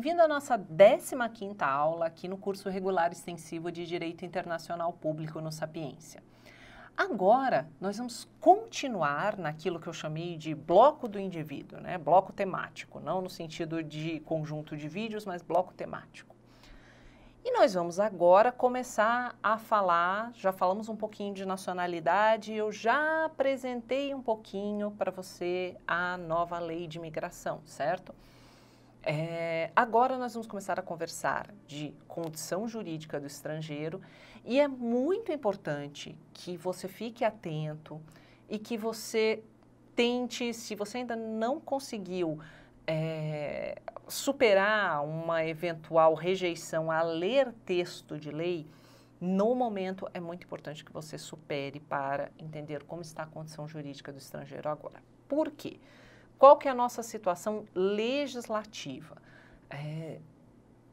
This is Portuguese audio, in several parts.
Bem-vindo à nossa 15ª aula aqui no curso regular extensivo de Direito Internacional Público no Sapiência. Agora, nós vamos continuar naquilo que eu chamei de bloco do indivíduo, né? Bloco temático, não no sentido de conjunto de vídeos, mas bloco temático. E nós vamos agora começar a falar, já falamos um pouquinho de nacionalidade, eu já apresentei um pouquinho para você a nova lei de imigração, certo? É, agora nós vamos começar a conversar de condição jurídica do estrangeiro e é muito importante que você fique atento e que você tente, se você ainda não conseguiu é, superar uma eventual rejeição a ler texto de lei, no momento é muito importante que você supere para entender como está a condição jurídica do estrangeiro agora. Por quê? Qual que é a nossa situação legislativa? É,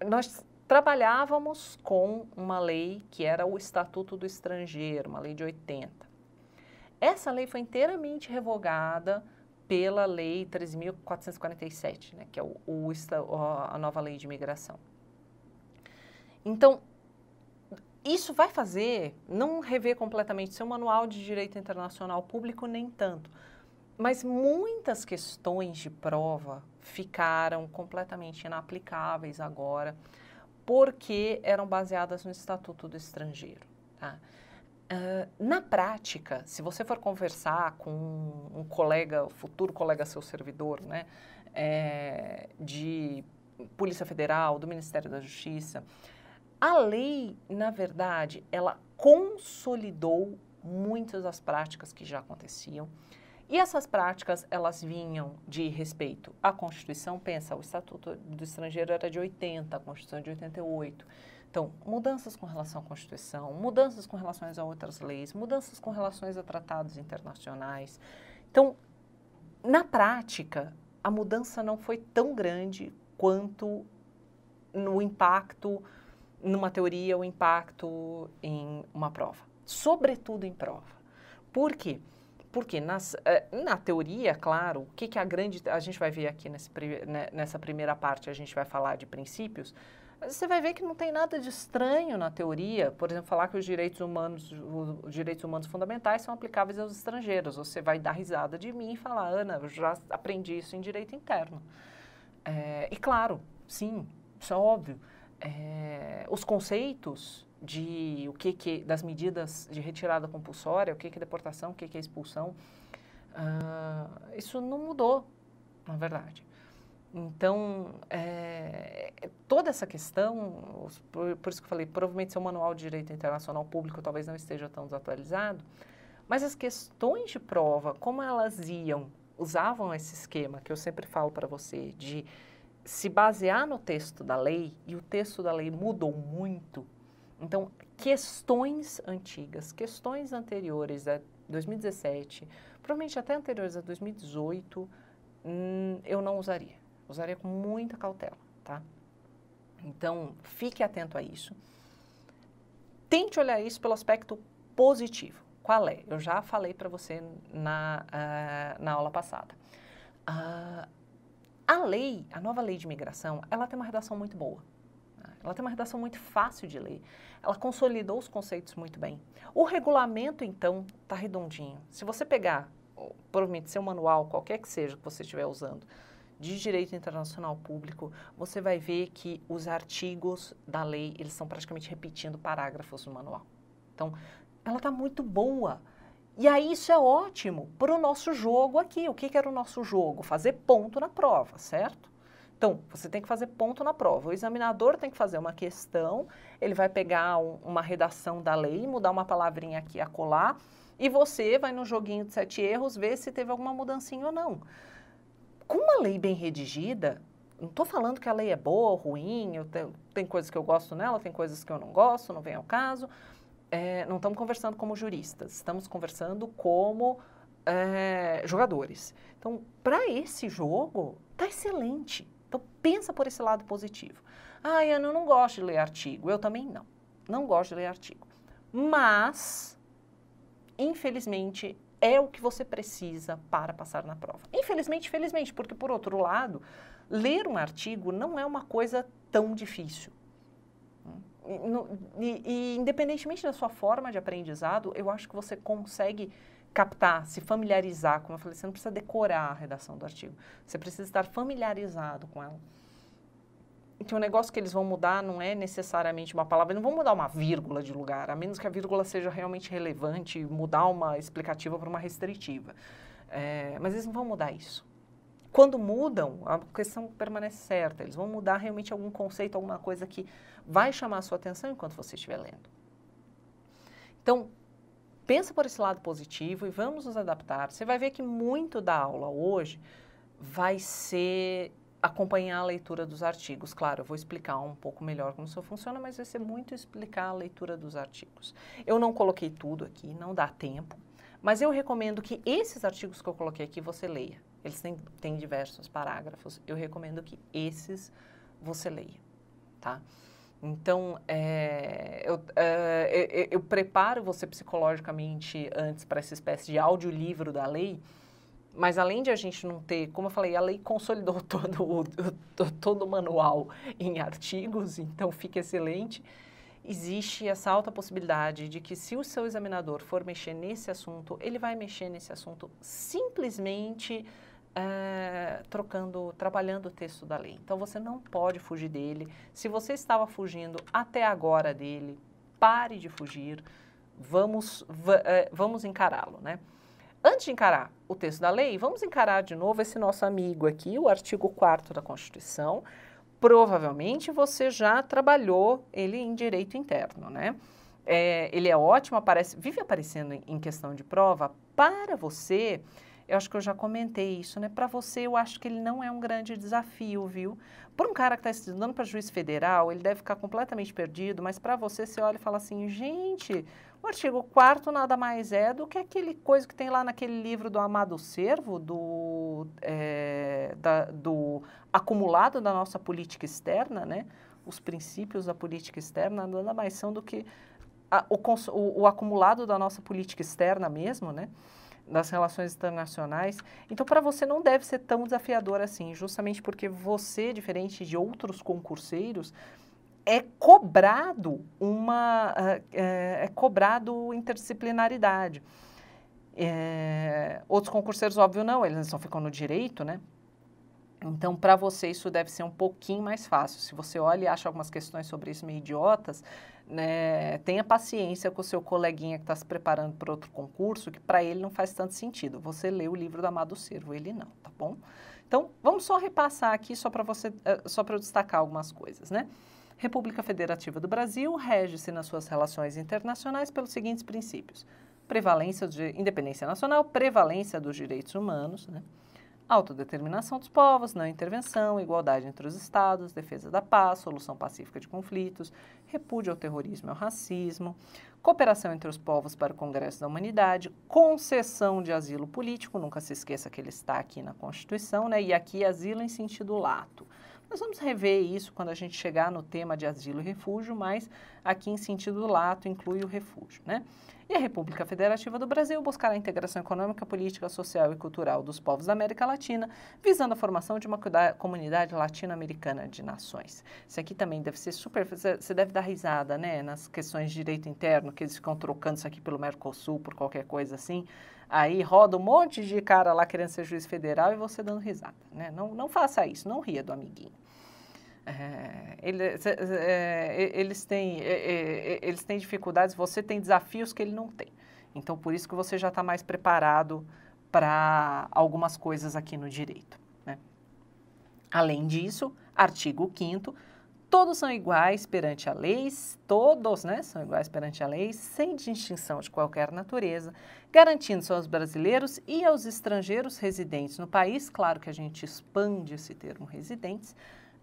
nós trabalhávamos com uma lei que era o Estatuto do Estrangeiro, uma lei de 80. Essa lei foi inteiramente revogada pela Lei 3.447, né, que é o, o, a nova lei de imigração. Então, isso vai fazer, não rever completamente seu é manual de direito internacional público, nem tanto, mas muitas questões de prova ficaram completamente inaplicáveis agora, porque eram baseadas no Estatuto do Estrangeiro. Tá? Uh, na prática, se você for conversar com um, colega, futuro colega seu servidor, né, é, de Polícia Federal, do Ministério da Justiça, a lei, na verdade, ela consolidou muitas das práticas que já aconteciam e essas práticas, elas vinham de respeito à Constituição, pensa, o Estatuto do Estrangeiro era de 80, a Constituição de 88. Então, mudanças com relação à Constituição, mudanças com relação a outras leis, mudanças com relação a tratados internacionais. Então, na prática, a mudança não foi tão grande quanto no impacto numa teoria, o impacto em uma prova, sobretudo em prova. Por quê? Porque nas, eh, na teoria, claro, o que, que a grande. A gente vai ver aqui nesse, né, nessa primeira parte, a gente vai falar de princípios. Você vai ver que não tem nada de estranho na teoria, por exemplo, falar que os direitos humanos, os direitos humanos fundamentais são aplicáveis aos estrangeiros. Você vai dar risada de mim e falar, Ana, eu já aprendi isso em direito interno. É, e claro, sim, isso é óbvio. É, os conceitos de o que que das medidas de retirada compulsória, o que que é deportação, o que que é expulsão, uh, isso não mudou, na verdade. Então, é, é toda essa questão, por, por, isso que eu falei, provavelmente seu manual de direito internacional público talvez não esteja tão desatualizado, mas as questões de prova, como elas iam, usavam esse esquema que eu sempre falo para você, de se basear no texto da lei, e o texto da lei mudou muito, então, questões antigas, questões anteriores a 2017, provavelmente até anteriores a 2018, hum, eu não usaria. Usaria com muita cautela, tá? Então, fique atento a isso. Tente olhar isso pelo aspecto positivo. Qual é? Eu já falei para você na, uh, na aula passada. Uh, a lei, a nova lei de imigração, ela tem uma redação muito boa. Ela tem uma redação muito fácil de ler. Ela consolidou os conceitos muito bem. O regulamento, então, está redondinho. Se você pegar, provavelmente, seu manual, qualquer que seja que você estiver usando, de direito internacional público, você vai ver que os artigos da lei, eles estão praticamente repetindo parágrafos no manual. Então, ela está muito boa. E aí isso é ótimo para o nosso jogo aqui. O que, que era o nosso jogo? Fazer ponto na prova, certo? Então, você tem que fazer ponto na prova. O examinador tem que fazer uma questão, ele vai pegar um, uma redação da lei, mudar uma palavrinha aqui a colar, e você vai no joguinho de sete erros ver se teve alguma mudancinha ou não. Com uma lei bem redigida, não estou falando que a lei é boa ou ruim, eu tenho, tem coisas que eu gosto nela, tem coisas que eu não gosto, não vem ao caso. É, não estamos conversando como juristas, estamos conversando como é, jogadores. Então, para esse jogo, tá excelente. Então pensa por esse lado positivo. Ah, Ana, eu não gosto de ler artigo. Eu também não. Não gosto de ler artigo. Mas, infelizmente, é o que você precisa para passar na prova. Infelizmente, felizmente, porque por outro lado, ler um artigo não é uma coisa tão difícil. Hum? E, e, e independentemente da sua forma de aprendizado, eu acho que você consegue captar, se familiarizar, como eu falei, você não precisa decorar a redação do artigo, você precisa estar familiarizado com ela. Então, o negócio que eles vão mudar não é necessariamente uma palavra, eles não vão mudar uma vírgula de lugar, a menos que a vírgula seja realmente relevante, mudar uma explicativa para uma restritiva. É, mas eles não vão mudar isso. Quando mudam, a questão permanece certa, eles vão mudar realmente algum conceito, alguma coisa que vai chamar a sua atenção enquanto você estiver lendo. Então, Pensa por esse lado positivo e vamos nos adaptar. Você vai ver que muito da aula hoje vai ser acompanhar a leitura dos artigos. Claro, eu vou explicar um pouco melhor como isso funciona, mas vai ser muito explicar a leitura dos artigos. Eu não coloquei tudo aqui, não dá tempo, mas eu recomendo que esses artigos que eu coloquei aqui você leia. Eles têm, têm diversos parágrafos. Eu recomendo que esses você leia, tá? Então, é, eu, é, eu, preparo você psicologicamente antes para essa espécie de audiolivro da lei, mas além de a gente não ter, como eu falei, a lei consolidou todo o, todo o manual em artigos, então fica excelente. Existe essa alta possibilidade de que, se o seu examinador for mexer nesse assunto, ele vai mexer nesse assunto simplesmente é, trocando, trabalhando o texto da lei. Então você não pode fugir dele. Se você estava fugindo até agora dele, pare de fugir. Vamos, eh, vamos encará-lo, né? Antes de encarar o texto da lei, vamos encarar de novo esse nosso amigo aqui, o artigo 4 da Constituição. Provavelmente você já trabalhou ele em direito interno, né? É, ele é ótimo, aparece, vive aparecendo em questão de prova para você eu acho que eu já comentei isso, né? Para você, eu acho que ele não é um grande desafio, viu? Para um cara que está estudando para juiz federal, ele deve ficar completamente perdido, mas para você, você olha e fala assim, gente, o artigo 4 nada mais é do que aquele coisa que tem lá naquele livro do Amado Servo, do, é, da, do acumulado da nossa política externa, né? Os princípios da política externa nada mais são do que a, o, o, o acumulado da nossa política externa mesmo, né? das relações internacionais. Então, para você não deve ser tão desafiador assim, justamente porque você, diferente de outros concurseiros, é cobrado uma é, é cobrado interdisciplinaridade. É, outros concurseiros, óbvio, não, eles só ficam no direito, né? Então, para você, isso deve ser um pouquinho mais fácil. Se você olha e acha algumas questões sobre isso meio idiotas, né, tenha paciência com o seu coleguinha que está se preparando para outro concurso, que para ele não faz tanto sentido. Você lê o livro do Amado Servo, ele não, tá bom? Então, vamos só repassar aqui, só para você, eh, só para eu destacar algumas coisas, né? República Federativa do Brasil rege-se nas suas relações internacionais pelos seguintes princípios: prevalência de independência nacional, prevalência dos direitos humanos, né? autodeterminação dos povos, não intervenção, igualdade entre os Estados, defesa da paz, solução pacífica de conflitos, repúdio ao terrorismo e ao racismo, cooperação entre os povos para o Congresso da Humanidade, concessão de asilo político, nunca se esqueça que ele está aqui na Constituição, né? e aqui asilo em sentido lato. Nós vamos rever isso quando a gente chegar no tema de asilo e refúgio, mas aqui em sentido lato inclui o refúgio, né? e a República Federativa do Brasil buscará a integração econômica, política, social e cultural dos povos da América Latina, visando a formação de uma comunidade latino-americana de nações. Isso aqui também deve ser super. Você deve dar risada, né? Nas questões de direito interno, que eles ficam trocando isso aqui pelo Mercosul, por qualquer coisa assim. Aí roda um monte de cara lá querendo ser juiz federal e você dando risada, né? Não, não faça isso, não ria do amiguinho eles, é, é eles, têm, é, eles têm dificuldades, você tem desafios que ele não tem. Então, por isso que você já está mais preparado para algumas coisas aqui no direito. Né? Além disso, artigo 5 todos são iguais perante a lei, todos né, são iguais perante a lei, sem distinção de qualquer natureza, garantindo-se aos brasileiros e aos estrangeiros residentes no país, claro que a gente expande esse termo residentes,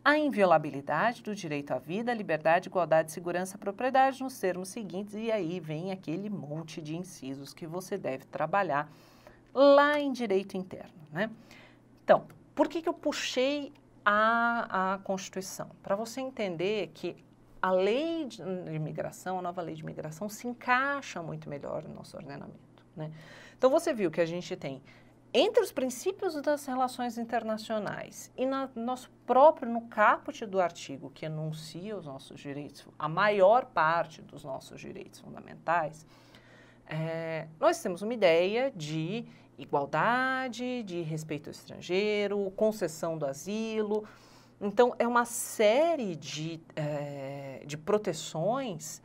a inviolabilidade do direito à vida, liberdade, igualdade, segurança, propriedade nos termos seguintes, e aí vem aquele monte de incisos que você deve trabalhar lá em direito interno, né? Então, por que, que eu puxei a, a Constituição? Para você entender que a lei de imigração, a nova lei de imigração, se encaixa muito melhor no nosso ordenamento, né? Então, você viu que a gente tem entre os princípios das relações internacionais e no nosso próprio, no caput do artigo que enuncia os nossos direitos, a maior parte dos nossos direitos fundamentais, é, nós temos uma ideia de igualdade, de respeito ao estrangeiro, concessão do asilo. Então, é uma série de, é, de proteções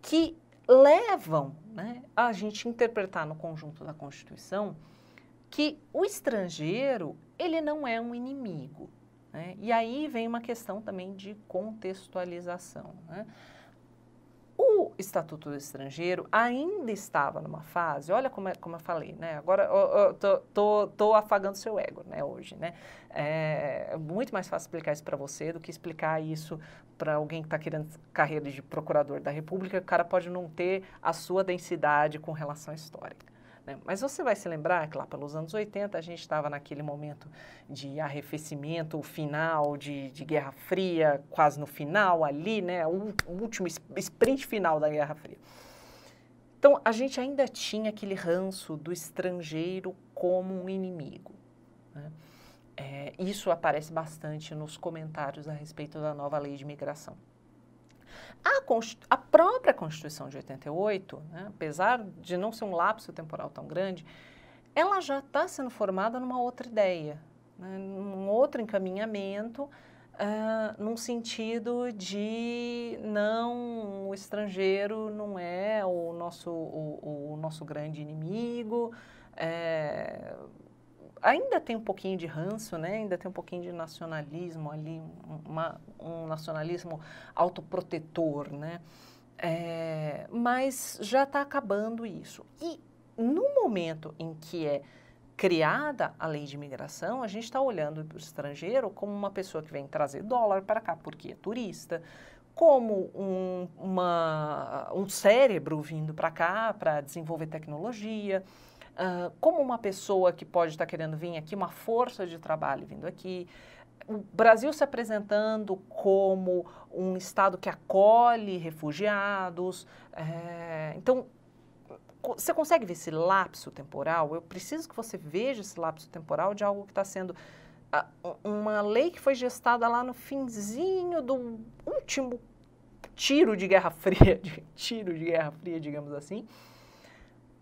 que levam né, a gente interpretar no conjunto da Constituição que o estrangeiro, ele não é um inimigo. Né? E aí vem uma questão também de contextualização. Né? O Estatuto do Estrangeiro ainda estava numa fase, olha como, é, como eu falei, né? Agora eu, tô, tô, tô, afagando seu ego, né, hoje, né? É, é muito mais fácil explicar isso para você do que explicar isso para alguém que está querendo carreira de procurador da República, o cara pode não ter a sua densidade com relação à história. Né? Mas você vai se lembrar que lá pelos anos 80 a gente estava naquele momento de arrefecimento final, de, de Guerra Fria, quase no final ali, né? o último sprint final da Guerra Fria. Então, a gente ainda tinha aquele ranço do estrangeiro como um inimigo. Né? É, isso aparece bastante nos comentários a respeito da nova lei de imigração. A, a própria Constituição de 88, né, apesar de não ser um lapso temporal tão grande, ela já está sendo formada numa outra ideia, né, num outro encaminhamento, Uh, num sentido de não o estrangeiro não é o nosso o, o nosso grande inimigo é, ainda tem um pouquinho de ranço, né? ainda tem um pouquinho de nacionalismo ali, uma, um nacionalismo autoprotetor, né? É, mas já está acabando isso. E no momento em que é criada a lei de imigração, a gente está olhando para o estrangeiro como uma pessoa que vem trazer dólar para cá porque é turista, como um, uma, um cérebro vindo para cá para desenvolver tecnologia, ah, como uma pessoa que pode estar querendo vir aqui, uma força de trabalho vindo aqui, o Brasil se apresentando como um Estado que acolhe refugiados. É, então, você consegue ver esse lapso temporal? Eu preciso que você veja esse lapso temporal de algo que está sendo ah, uma lei que foi gestada lá no finzinho do último tiro de Guerra Fria, de, tiro de Guerra Fria, digamos assim,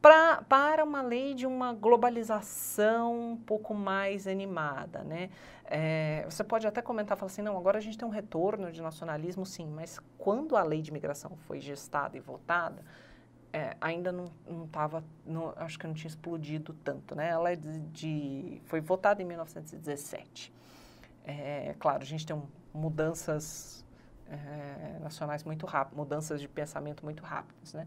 pra, para uma lei de uma globalização um pouco mais animada, né? É, você pode até comentar, falar assim, não, agora a gente tem um retorno de nacionalismo, sim, mas quando a lei de imigração foi gestada e votada, é, ainda não estava, acho que não tinha explodido tanto, né? Ela é de, de foi votada em 1917. É, eh, claro, a gente tem um, mudanças é, nacionais muito rápidas, mudanças de pensamento muito rápidas, né?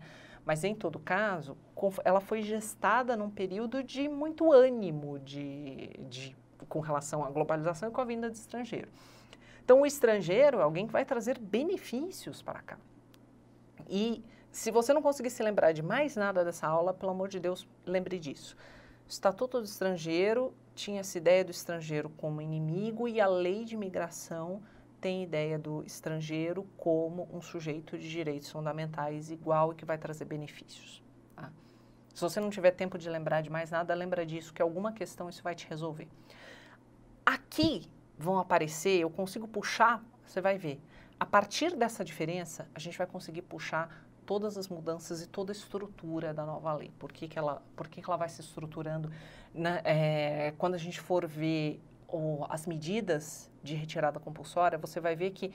Mas, em todo caso, ela foi gestada num período de muito ânimo de, de, com relação à globalização e com a vinda de estrangeiro. Então, o estrangeiro é alguém que vai trazer benefícios para cá. E se você não conseguir se lembrar de mais nada dessa aula, pelo amor de Deus, lembre disso. O Estatuto do Estrangeiro tinha essa ideia do estrangeiro como inimigo e a lei de imigração tem ideia do estrangeiro como um sujeito de direitos fundamentais igual e que vai trazer benefícios. Tá? Se você não tiver tempo de lembrar de mais nada, lembra disso, que alguma questão isso vai te resolver. Aqui vão aparecer, eu consigo puxar, você vai ver. A partir dessa diferença, a gente vai conseguir puxar todas as mudanças e toda a estrutura da nova lei. Por que, que, ela, por que, que ela vai se estruturando? Né? É, quando a gente for ver o, as medidas de retirada compulsória, você vai ver que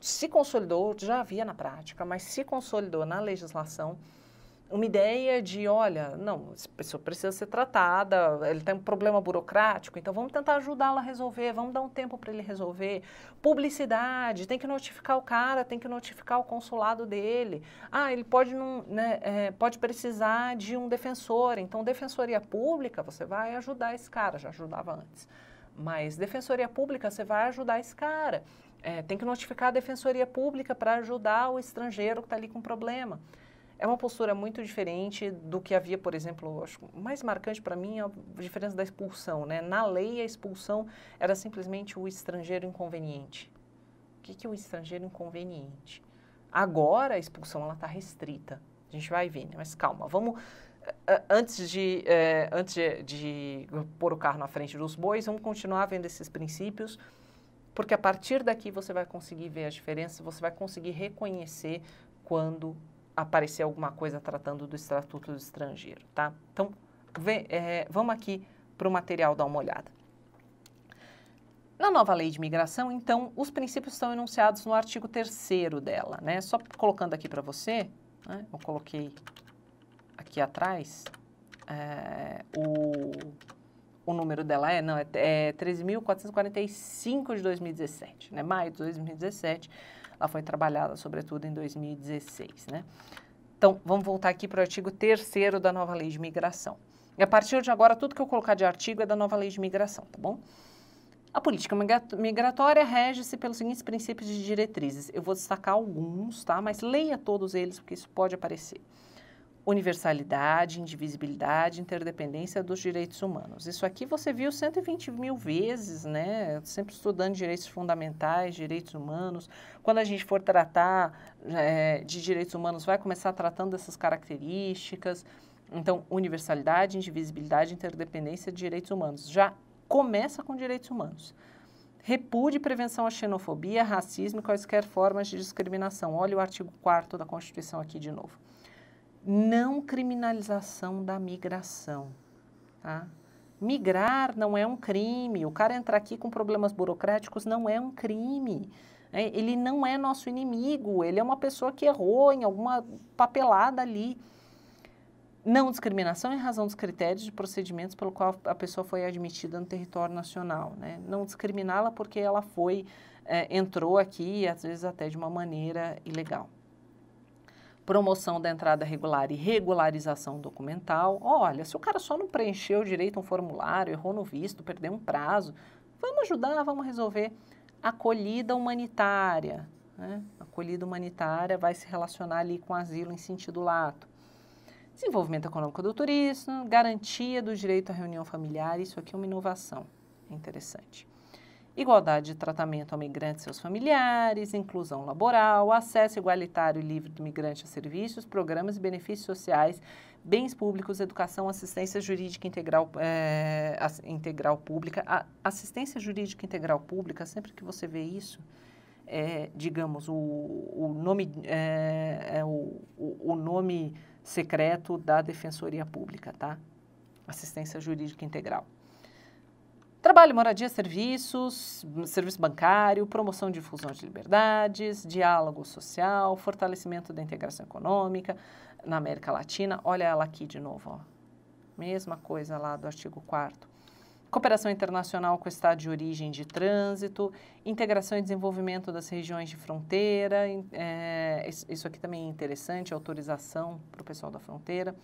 se consolidou, já havia na prática, mas se consolidou na legislação uma ideia de, olha, não, essa pessoa precisa ser tratada, ele tem um problema burocrático, então vamos tentar ajudá-la a resolver, vamos dar um tempo para ele resolver. Publicidade, tem que notificar o cara, tem que notificar o consulado dele. Ah, ele pode, não, né, é, pode precisar de um defensor, então defensoria pública, você vai ajudar esse cara, já ajudava antes mas defensoria pública, você vai ajudar esse cara. É, tem que notificar a defensoria pública para ajudar o estrangeiro que está ali com problema. É uma postura muito diferente do que havia, por exemplo, acho mais marcante para mim é a diferença da expulsão. Né? Na lei, a expulsão era simplesmente o estrangeiro inconveniente. O que, que é o estrangeiro inconveniente? Agora, a expulsão está restrita. A gente vai ver, né? mas calma, vamos antes de, é, antes de, pôr o carro na frente dos bois, vamos continuar vendo esses princípios, porque a partir daqui você vai conseguir ver as diferenças, você vai conseguir reconhecer quando aparecer alguma coisa tratando do Estatuto do Estrangeiro, tá? Então, vê, é, vamos aqui para o material dar uma olhada. Na nova lei de migração, então, os princípios estão enunciados no artigo 3 dela, né? Só colocando aqui para você, né? eu coloquei aqui atrás, é, o, o número dela é, não, é, é 13.445 de 2017, né? Maio de 2017, ela foi trabalhada, sobretudo, em 2016, né? Então, vamos voltar aqui para o artigo 3 da nova lei de migração. E a partir de agora, tudo que eu colocar de artigo é da nova lei de migração, tá bom? A política migratória rege-se pelos seguintes princípios de diretrizes. Eu vou destacar alguns, tá? Mas leia todos eles, porque isso pode aparecer universalidade, indivisibilidade, interdependência dos direitos humanos. Isso aqui você viu 120 mil vezes, né? Sempre estudando direitos fundamentais, direitos humanos. Quando a gente for tratar é, de direitos humanos, vai começar tratando dessas características. Então, universalidade, indivisibilidade, interdependência de direitos humanos. Já começa com direitos humanos. Repude prevenção à xenofobia, racismo e quaisquer formas de discriminação. Olha o artigo 4 da Constituição aqui de novo não criminalização da migração. Tá? Migrar não é um crime. O cara entrar aqui com problemas burocráticos não é um crime. É, ele não é nosso inimigo. Ele é uma pessoa que errou em alguma papelada ali. Não discriminação em razão dos critérios de procedimentos pelo qual a pessoa foi admitida no território nacional. Né? Não discriminá-la porque ela foi, é, entrou aqui, às vezes até de uma maneira ilegal promoção da entrada regular e regularização documental. Olha, se o cara só não preencheu direito um formulário, errou no visto, perdeu um prazo, vamos ajudar, vamos resolver. Acolhida humanitária. Né? Acolhida humanitária vai se relacionar ali com asilo em sentido lato. Desenvolvimento econômico do turismo, garantia do direito à reunião familiar, isso aqui é uma inovação é interessante igualdade de tratamento ao migrante e seus familiares, inclusão laboral, acesso igualitário e livre do migrante a serviços, programas e benefícios sociais, bens públicos, educação, assistência jurídica integral, é, integral pública. A assistência jurídica integral pública, sempre que você vê isso, é, digamos, o, o nome, é, é o, o nome secreto da Defensoria Pública, tá? Assistência Jurídica Integral. Trabalho, moradia, serviços, serviço bancário, promoção de difusão de liberdades, diálogo social, fortalecimento da integração econômica na América Latina. Olha ela aqui de novo, ó. mesma coisa lá do artigo 4 cooperação internacional com o estado de origem de trânsito, integração e desenvolvimento das regiões de fronteira, é, isso aqui também é interessante, autorização para o pessoal da fronteira.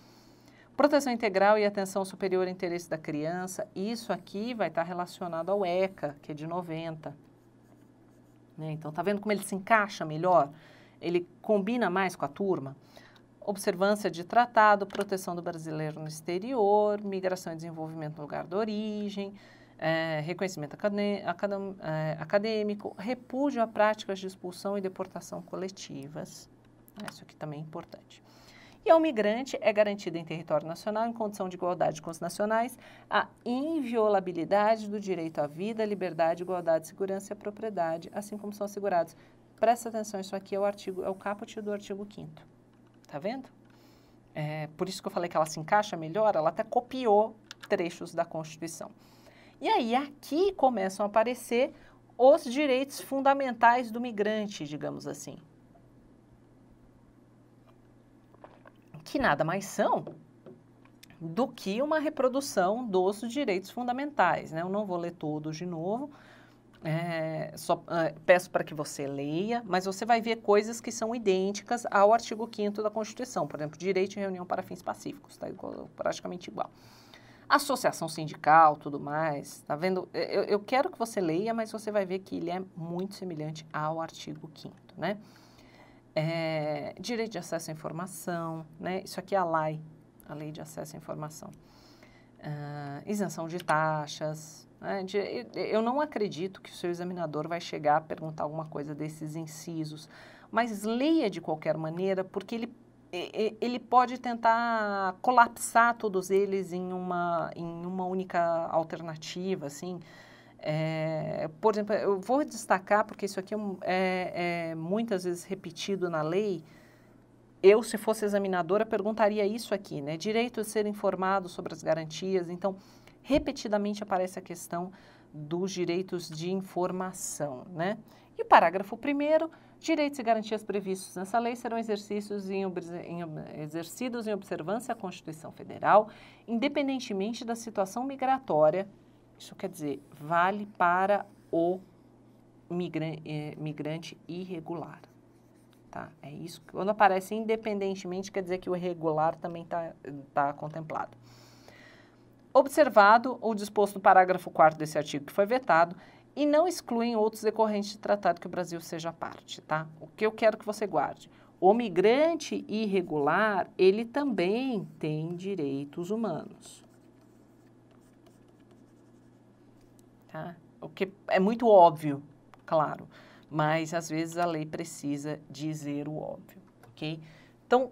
Proteção integral e atenção superior ao interesse da criança, isso aqui vai estar relacionado ao ECA, que é de 90. Né? Então, tá vendo como ele se encaixa melhor? Ele combina mais com a turma? Observância de tratado, proteção do brasileiro no exterior, migração e desenvolvimento no lugar de origem, é, reconhecimento é, acadêmico, repúdio a práticas de expulsão e deportação coletivas. Né, isso aqui também é importante e ao migrante é garantida em território nacional, em condição de igualdade com os nacionais, a inviolabilidade do direito à vida, liberdade, igualdade, segurança e propriedade, assim como são assegurados. Presta atenção, isso aqui é o artigo, é o caput do artigo 5 Tá vendo? É, por isso que eu falei que ela se encaixa melhor, ela até copiou trechos da Constituição. E aí, aqui começam a aparecer os direitos fundamentais do migrante, digamos assim. que nada mais são do que uma reprodução dos direitos fundamentais. Né? Eu não vou ler todos de novo, é, só é, peço para que você leia, mas você vai ver coisas que são idênticas ao artigo 5 da Constituição, por exemplo, direito de reunião para fins pacíficos, está praticamente igual. Associação sindical, tudo mais, tá vendo? É, eu, eu quero que você leia, mas você vai ver que ele é muito semelhante ao artigo 5 né? é, direito de acesso à informação, né? isso aqui é a LAI, a Lei de Acesso à Informação, uh, isenção de taxas. Né? De, eu não acredito que o seu examinador vai chegar a perguntar alguma coisa desses incisos, mas leia de qualquer maneira, porque ele ele pode tentar colapsar todos eles em uma, em uma única alternativa, assim, é, por exemplo, eu vou destacar, porque isso aqui é, é, é, muitas vezes repetido na lei, eu, se fosse examinadora, perguntaria isso aqui, né? Direito de ser informado sobre as garantias. Então, repetidamente aparece a questão dos direitos de informação, né? E o parágrafo primeiro, direitos e garantias previstos nessa lei serão em, em, exercidos em observância à Constituição Federal, independentemente da situação migratória isso quer dizer, vale para o migrante, eh, migrante irregular. Tá? É isso. Quando aparece independentemente, quer dizer que o irregular também está tá contemplado. Observado o disposto no parágrafo 4 desse artigo que foi vetado, e não excluem outros decorrentes de tratado que o Brasil seja parte, tá? O que eu quero que você guarde? O migrante irregular, ele também tem direitos humanos. tá? O que é muito óbvio, claro, mas às vezes a lei precisa dizer o óbvio, ok? Então,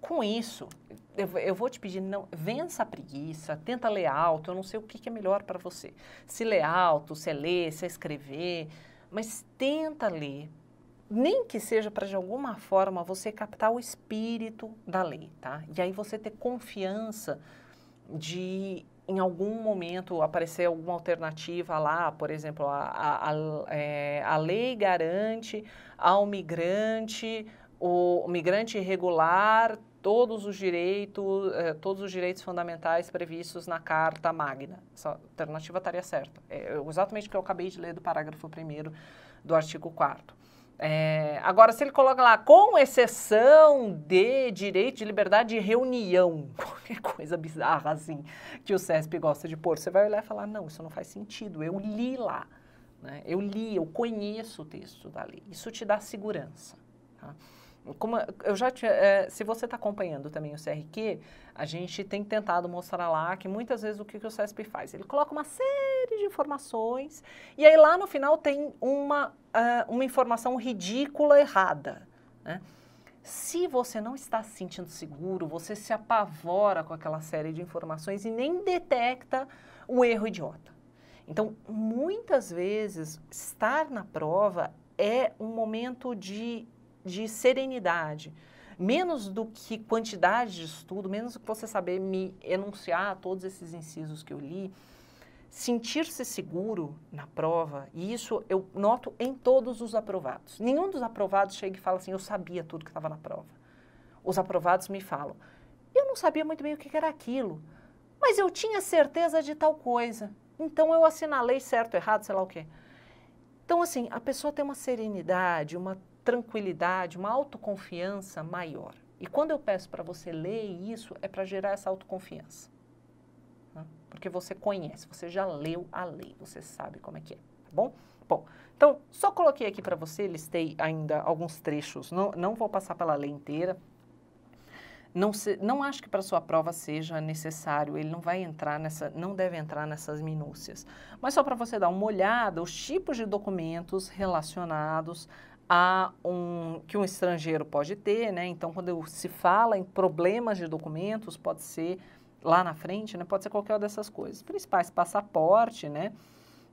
com isso, eu, eu, vou te pedir, não, vença a preguiça, tenta ler alto, eu não sei o que, que é melhor para você. Se ler alto, se é ler, se é escrever, mas tenta ler, nem que seja para de alguma forma você captar o espírito da lei, tá? E aí você ter confiança de em algum momento aparecer alguma alternativa lá, por exemplo, a, a, a, é, a lei garante ao migrante, o, o migrante irregular, todos os direitos, eh, todos os direitos fundamentais previstos na Carta Magna. Essa alternativa estaria certa. É exatamente o que eu acabei de ler do parágrafo 1 do artigo 4 é, agora, se ele coloca lá, com exceção de direito de liberdade de reunião, qualquer coisa bizarra assim que o CESP gosta de pôr, você vai olhar e falar, não, isso não faz sentido, eu li lá, né? eu li, eu conheço o texto da lei. Isso te dá segurança. Tá? como eu já tinha, é, se você está acompanhando também o CRQ, a gente tem tentado mostrar lá que muitas vezes o que, que o CESP faz? Ele coloca uma série de informações e aí lá no final tem uma, uh, uma informação ridícula errada. Né? Se você não está se sentindo seguro, você se apavora com aquela série de informações e nem detecta o erro idiota. Então, muitas vezes, estar na prova é um momento de de serenidade. Menos do que quantidade de estudo, menos do que você saber me enunciar todos esses incisos que eu li, sentir-se seguro na prova, e isso eu noto em todos os aprovados. Nenhum dos aprovados chega e fala assim: eu sabia tudo que estava na prova. Os aprovados me falam: eu não sabia muito bem o que era aquilo, mas eu tinha certeza de tal coisa. Então eu assinalei certo, errado, sei lá o quê. Então, assim, a pessoa tem uma serenidade, uma tranquilidade, uma autoconfiança maior. E quando eu peço para você ler isso, é para gerar essa autoconfiança. Né? Porque você conhece, você já leu a lei, você sabe como é que é, tá bom? Bom, então, só coloquei aqui para você, listei ainda alguns trechos, não, não vou passar pela lei inteira. Não, se, não acho que para sua prova seja necessário, ele não vai entrar nessa, não deve entrar nessas minúcias. Mas só para você dar uma olhada, os tipos de documentos relacionados a um, que um estrangeiro pode ter, né? Então, quando se fala em problemas de documentos, pode ser lá na frente, né? Pode ser qualquer uma dessas coisas. Principais, passaporte, né?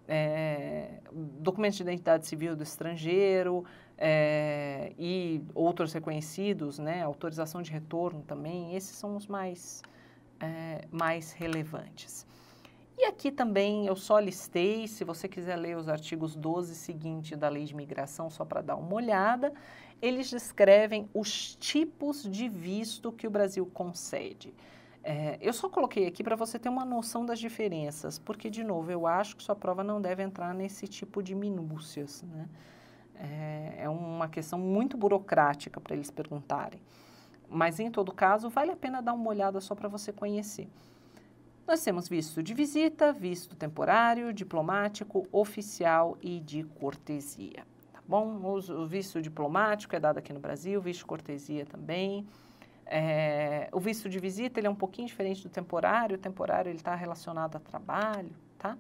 É, de identidade civil do estrangeiro é, e outros reconhecidos, né? Autorização de retorno também. Esses são os mais, é, mais relevantes. E aqui também eu só listei, se você quiser ler os artigos 12 seguinte da Lei de Imigração, só para dar uma olhada, eles descrevem os tipos de visto que o Brasil concede. É, eu só coloquei aqui para você ter uma noção das diferenças, porque, de novo, eu acho que sua prova não deve entrar nesse tipo de minúcias. Né? É, é uma questão muito burocrática para eles perguntarem. Mas, em todo caso, vale a pena dar uma olhada só para você conhecer. Nós temos visto de visita, visto temporário, diplomático, oficial e de cortesia. Tá bom? O visto diplomático é dado aqui no Brasil, visto cortesia também. É, o visto de visita ele é um pouquinho diferente do temporário, o temporário está relacionado a trabalho, tá?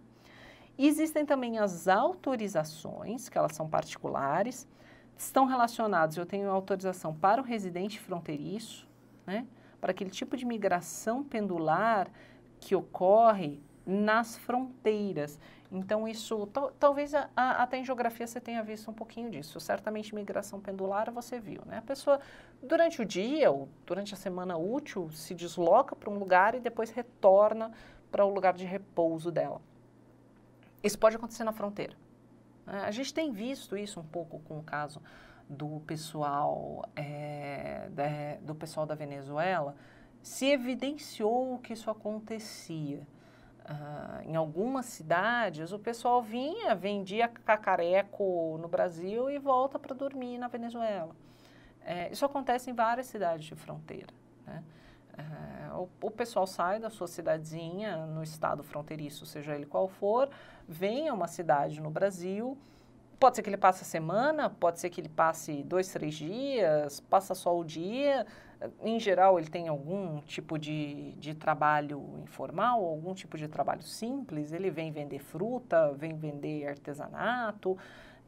Existem também as autorizações, que elas são particulares, estão relacionados, eu tenho autorização para o residente fronteiriço, né? para aquele tipo de migração pendular que ocorre nas fronteiras. Então, isso, talvez a, a, até em geografia você tenha visto um pouquinho disso. Certamente, migração pendular você viu, né? A pessoa, durante o dia ou durante a semana útil, se desloca para um lugar e depois retorna para o lugar de repouso dela. Isso pode acontecer na fronteira. Né? A gente tem visto isso um pouco com o caso do pessoal, é, do pessoal da Venezuela, se evidenciou que isso acontecia. Ah, em algumas cidades, o pessoal vinha, vendia cacareco no Brasil e volta para dormir na Venezuela. É, isso acontece em várias cidades de fronteira. Né? Uh, o, o, pessoal sai da sua cidadezinha no estado fronteiriço, seja ele qual for, vem a uma cidade no Brasil, Pode ser que ele passe a semana, pode ser que ele passe dois, três dias, passa só o dia. Em geral, ele tem algum tipo de, de trabalho informal, algum tipo de trabalho simples. Ele vem vender fruta, vem vender artesanato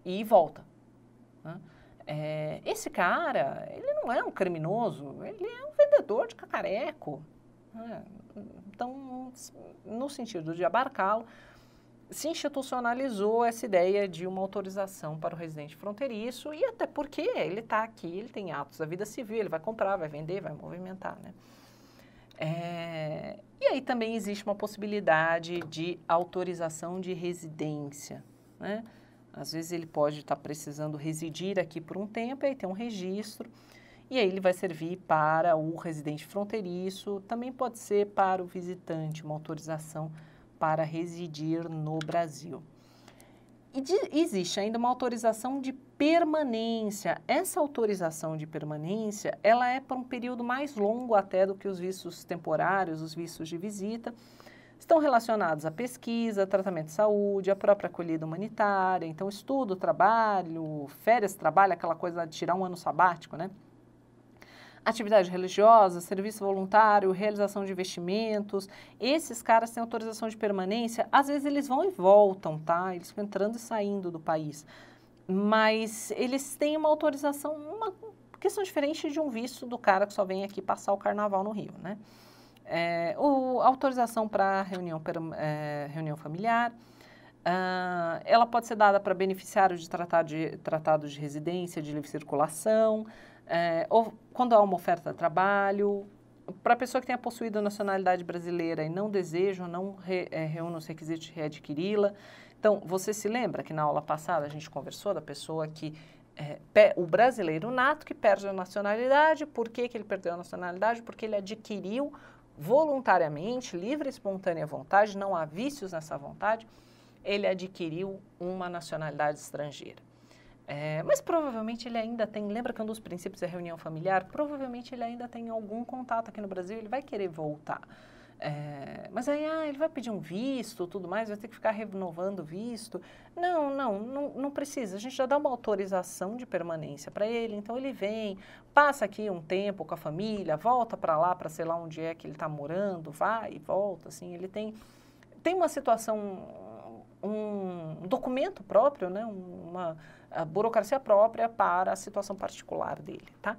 e volta. Né? É, esse cara, ele não é um criminoso, ele é um vendedor de cacareco. Né? Então, no sentido de abarcá-lo, se institucionalizou essa ideia de uma autorização para o residente fronteiriço e até porque ele está aqui, ele tem atos da vida civil, ele vai comprar, vai vender, vai movimentar, né? É, e aí também existe uma possibilidade de autorização de residência, né? Às vezes ele pode estar tá precisando residir aqui por um tempo, aí tem um registro, e aí ele vai servir para o residente fronteiriço, também pode ser para o visitante, uma autorização para residir no Brasil. E de, existe ainda uma autorização de permanência. Essa autorização de permanência, ela é para um período mais longo até do que os vistos temporários, os vistos de visita. Estão relacionados à pesquisa, tratamento de saúde, à própria acolhida humanitária, então estudo, trabalho, férias, trabalho, aquela coisa de tirar um ano sabático, né? atividade religiosa, serviço voluntário, realização de investimentos. Esses caras têm autorização de permanência, às vezes eles vão e voltam, tá? Eles ficam entrando e saindo do país. Mas eles têm uma autorização, uma questão diferente de um visto do cara que só vem aqui passar o carnaval no Rio, né? É, o, autorização para reunião, é, reunião familiar, Uh, ela pode ser dada para beneficiários de tratado de, tratado de residência, de livre circulação, é, ou, quando há uma oferta de trabalho, para a pessoa que tenha possuído a nacionalidade brasileira e não deseja, não re, é, reúne os requisitos de readquiri-la. Então, você se lembra que na aula passada a gente conversou da pessoa que é, o brasileiro nato que perde a nacionalidade, por que, que ele perdeu a nacionalidade? Porque ele adquiriu voluntariamente, livre e espontânea vontade, não há vícios nessa vontade, ele adquiriu uma nacionalidade estrangeira. É, mas provavelmente ele ainda tem, lembra que um dos princípios é reunião familiar? Provavelmente ele ainda tem algum contato aqui no Brasil, ele vai querer voltar. É, mas aí ah, ele vai pedir um visto, tudo mais, vai ter que ficar renovando visto. Não, não, não, não precisa. A gente já dá uma autorização de permanência para ele, então ele vem, passa aqui um tempo com a família, volta para lá, para sei lá onde é que ele está morando, vai e volta, assim. Ele tem, tem uma situação, um documento próprio, né? Uma, a burocracia própria para a situação particular dele, tá?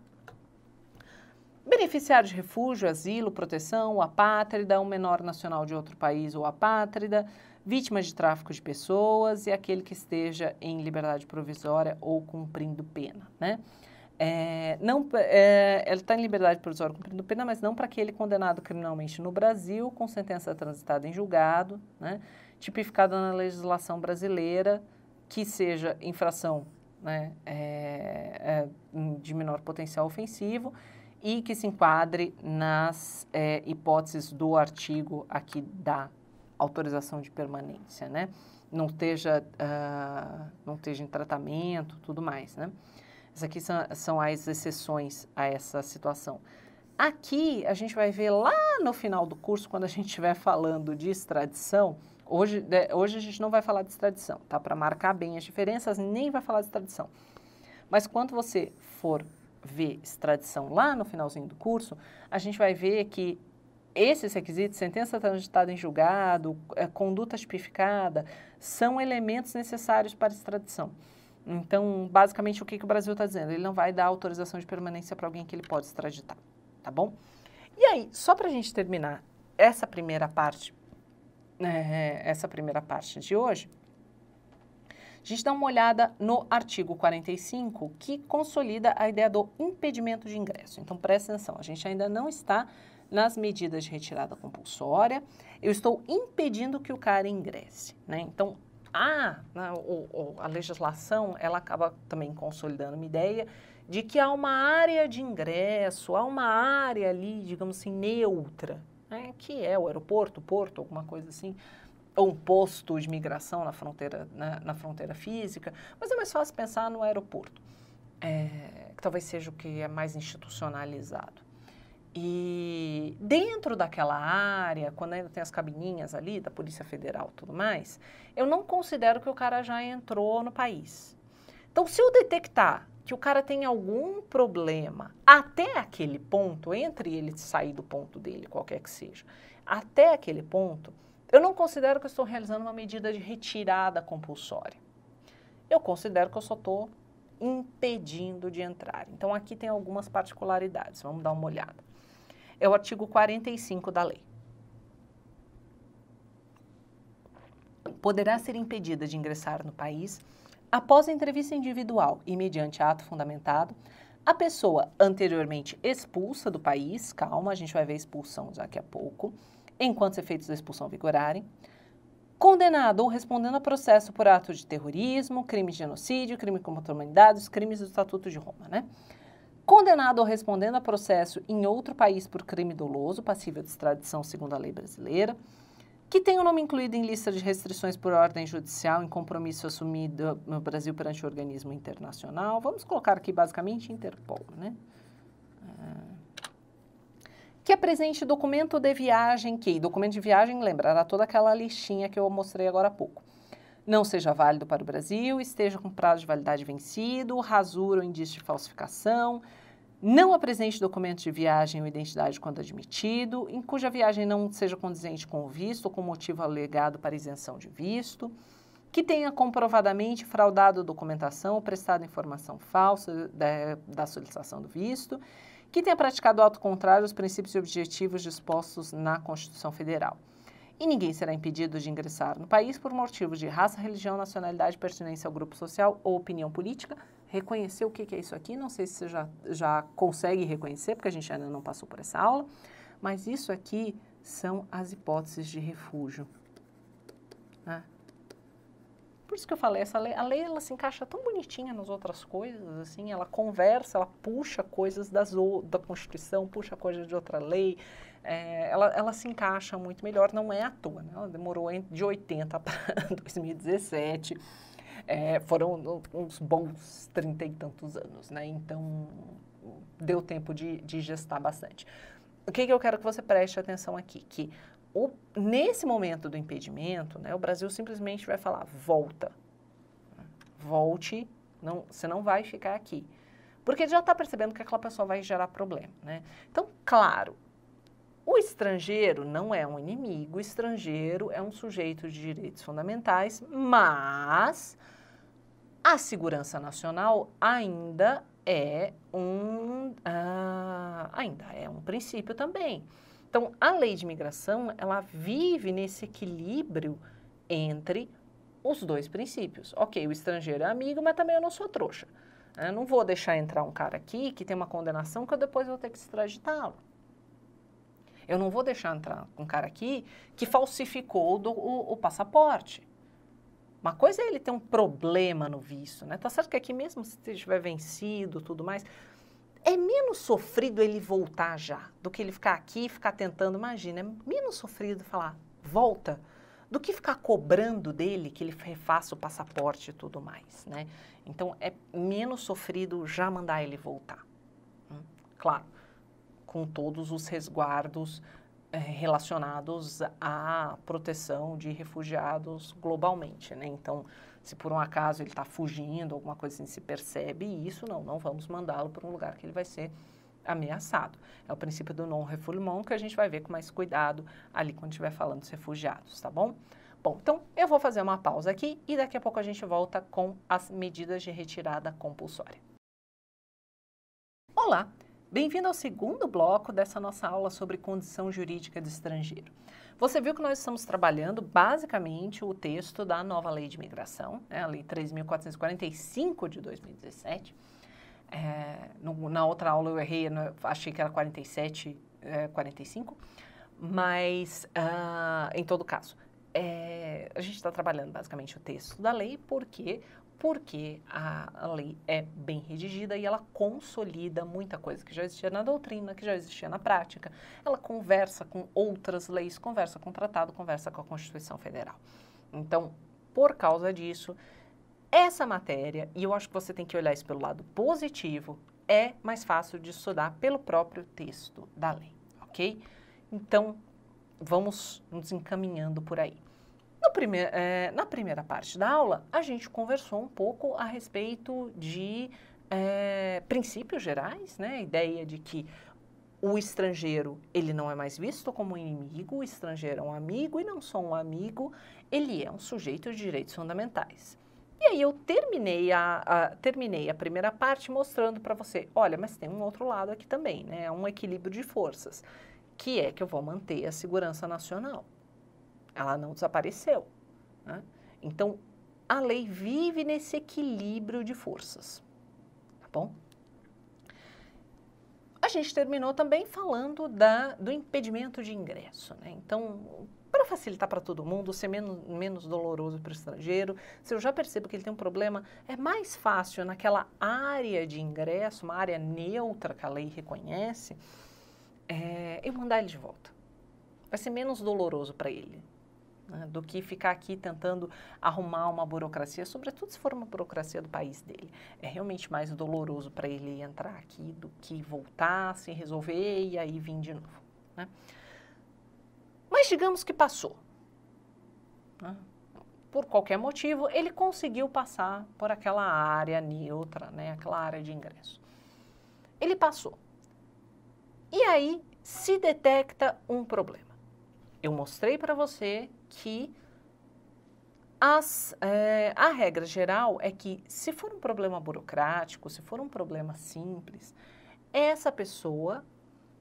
Beneficiário de refúgio, asilo, proteção, apátrida, um menor nacional de outro país ou apátrida, vítimas de tráfico de pessoas e aquele que esteja em liberdade provisória ou cumprindo pena, né? É, não, é, ele está em liberdade provisória cumprindo pena, mas não para aquele condenado criminalmente no Brasil, com sentença transitada em julgado, né, tipificada na legislação brasileira, que seja infração né, é, é, de menor potencial ofensivo e que se enquadre nas é, hipóteses do artigo aqui da autorização de permanência, né? Não esteja, uh, não esteja em tratamento, tudo mais, né? Essas aqui são, são as exceções a essa situação. Aqui a gente vai ver lá no final do curso, quando a gente estiver falando de extradição, Hoje, né, hoje a gente não vai falar de extradição, tá? Para marcar bem as diferenças, nem vai falar de extradição. Mas quando você for ver extradição lá no finalzinho do curso, a gente vai ver que esses requisitos, sentença transitada tá em julgado, é, conduta tipificada, são elementos necessários para extradição. Então, basicamente, o que, que o Brasil está dizendo? Ele não vai dar autorização de permanência para alguém que ele pode extraditar, tá bom? E aí, só para a gente terminar essa primeira parte né, é, essa primeira parte de hoje, a gente dá uma olhada no artigo 45, que consolida a ideia do impedimento de ingresso. Então, presta atenção, a gente ainda não está nas medidas de retirada compulsória, eu estou impedindo que o cara ingresse. Né? Então, a, a, né, a legislação ela acaba também consolidando uma ideia de que há uma área de ingresso, há uma área ali, digamos assim, neutra, né, que é o aeroporto, porto, alguma coisa assim, ou um posto de migração na fronteira, na, né, na fronteira física, mas é mais fácil pensar no aeroporto, é, que talvez seja o que é mais institucionalizado. E dentro daquela área, quando ainda tem as cabininhas ali da Polícia Federal e tudo mais, eu não considero que o cara já entrou no país. Então, se eu detectar que o cara tem algum problema até aquele ponto, entre ele sair do ponto dele, qualquer que seja, até aquele ponto, eu não considero que eu estou realizando uma medida de retirada compulsória. Eu considero que eu só estou impedindo de entrar. Então aqui tem algumas particularidades, vamos dar uma olhada. É o artigo 45 da lei. Poderá ser impedida de ingressar no país após a entrevista individual e mediante ato fundamentado, a pessoa anteriormente expulsa do país, calma, a gente vai ver a expulsão daqui a pouco, enquanto os efeitos da expulsão vigorarem, condenado ou respondendo a processo por ato de terrorismo, crime de genocídio, crime contra a humanidade, os crimes do Estatuto de Roma, né? Condenado ou respondendo a processo em outro país por crime doloso, passível de extradição segundo a lei brasileira, que tem o nome incluído em lista de restrições por ordem judicial em compromisso assumido no Brasil perante o organismo internacional. Vamos colocar aqui basicamente Interpol, né? Ah. Que apresente é documento de viagem, que documento de viagem lembrará toda aquela listinha que eu mostrei agora há pouco. Não seja válido para o Brasil, esteja com prazo de validade vencido, rasura ou indício de falsificação, não apresente documento de viagem ou identidade quando admitido, em cuja viagem não seja condizente com o visto ou com motivo alegado para isenção de visto, que tenha comprovadamente fraudado documentação ou prestado informação falsa da, da solicitação do visto, que tenha praticado auto contrário aos princípios e objetivos dispostos na Constituição Federal. E ninguém será impedido de ingressar no país por motivos de raça, religião, nacionalidade, pertinência ao grupo social ou opinião política, reconhecer o que, é isso aqui. Não sei se você já, já consegue reconhecer, porque a gente ainda não passou por essa aula, mas isso aqui são as hipóteses de refúgio. Né? Por isso que eu falei, essa lei, a lei ela se encaixa tão bonitinha nas outras coisas, assim, ela conversa, ela puxa coisas das, da Constituição, puxa coisas de outra lei, é, ela, ela se encaixa muito melhor, não é à toa, né? ela demorou de 80 para 2017, é, foram uns bons trinta e tantos anos, né? Então, deu tempo de, de gestar bastante. O que, que eu quero que você preste atenção aqui? Que o, nesse momento do impedimento, né, o Brasil simplesmente vai falar: volta, volte, não, você não vai ficar aqui. Porque já está percebendo que aquela pessoa vai gerar problema. Né? Então, claro, o estrangeiro não é um inimigo, o estrangeiro é um sujeito de direitos fundamentais, mas a segurança nacional ainda é um ah, ainda é um princípio também. Então, a lei de imigração, ela vive nesse equilíbrio entre os dois princípios. Ok, o estrangeiro é amigo, mas também eu não sou trouxa. Eu né? não vou deixar entrar um cara aqui que tem uma condenação que eu depois vou ter que extraditá-lo. Eu não vou deixar entrar um cara aqui que falsificou do, o, o passaporte. Uma coisa é ele ter um problema no visto, né? Tá certo que aqui mesmo se ele tiver vencido, tudo mais, é menos sofrido ele voltar já do que ele ficar aqui e ficar tentando, imagina, é menos sofrido falar volta do que ficar cobrando dele que ele refaça o passaporte e tudo mais, né? Então é menos sofrido já mandar ele voltar. Hum? Claro, com todos os resguardos eh, relacionados à proteção de refugiados globalmente, né? Então, se por um acaso ele está fugindo, alguma coisa assim, se percebe isso, não, não vamos mandá-lo para um lugar que ele vai ser ameaçado. É o princípio do non-refoulement que a gente vai ver com mais cuidado ali quando estiver falando dos refugiados, tá bom? Bom, então eu vou fazer uma pausa aqui e daqui a pouco a gente volta com as medidas de retirada compulsória. Olá! Bem-vindo ao segundo bloco dessa nossa aula sobre condição jurídica do estrangeiro. Você viu que nós estamos trabalhando basicamente o texto da nova lei de imigração, né, a Lei 3.445 de 2017. É, no, na outra aula eu errei, eu né, achei que era 47, é, 45, mas uh, em todo caso, é, a gente está trabalhando basicamente o texto da lei, porque porque a lei é bem redigida e ela consolida muita coisa que já existia na doutrina, que já existia na prática. Ela conversa com outras leis, conversa com o tratado, conversa com a Constituição Federal. Então, por causa disso, essa matéria, e eu acho que você tem que olhar isso pelo lado positivo, é mais fácil de estudar pelo próprio texto da lei, ok? Então, vamos nos encaminhando por aí é, na primeira parte da aula, a gente conversou um pouco a respeito de é, princípios gerais, né? a ideia de que o estrangeiro ele não é mais visto como inimigo, o estrangeiro é um amigo e não só um amigo, ele é um sujeito de direitos fundamentais. E aí eu terminei a, a, terminei a primeira parte mostrando para você, olha, mas tem um outro lado aqui também, né? É um equilíbrio de forças, que é que eu vou manter a segurança nacional. Ela não desapareceu. Né? Então, a lei vive nesse equilíbrio de forças. Tá bom? A gente terminou também falando da, do impedimento de ingresso. Né? Então, para facilitar para todo mundo, ser menos, menos doloroso para o estrangeiro, se eu já percebo que ele tem um problema, é mais fácil naquela área de ingresso, uma área neutra que a lei reconhece, é, eu mandar ele de volta. Vai ser menos doloroso para ele né, do que ficar aqui tentando arrumar uma burocracia, sobretudo se for uma burocracia do país dele. É realmente mais doloroso para ele entrar aqui do que voltar, se resolver e aí vir de novo. Né? Mas digamos que passou. Né? Por qualquer motivo, ele conseguiu passar por aquela área neutra, né? aquela área de ingresso. Ele passou. E aí se detecta um problema. Eu mostrei para você que as, é, a regra geral é que se for um problema burocrático, se for um problema simples, essa pessoa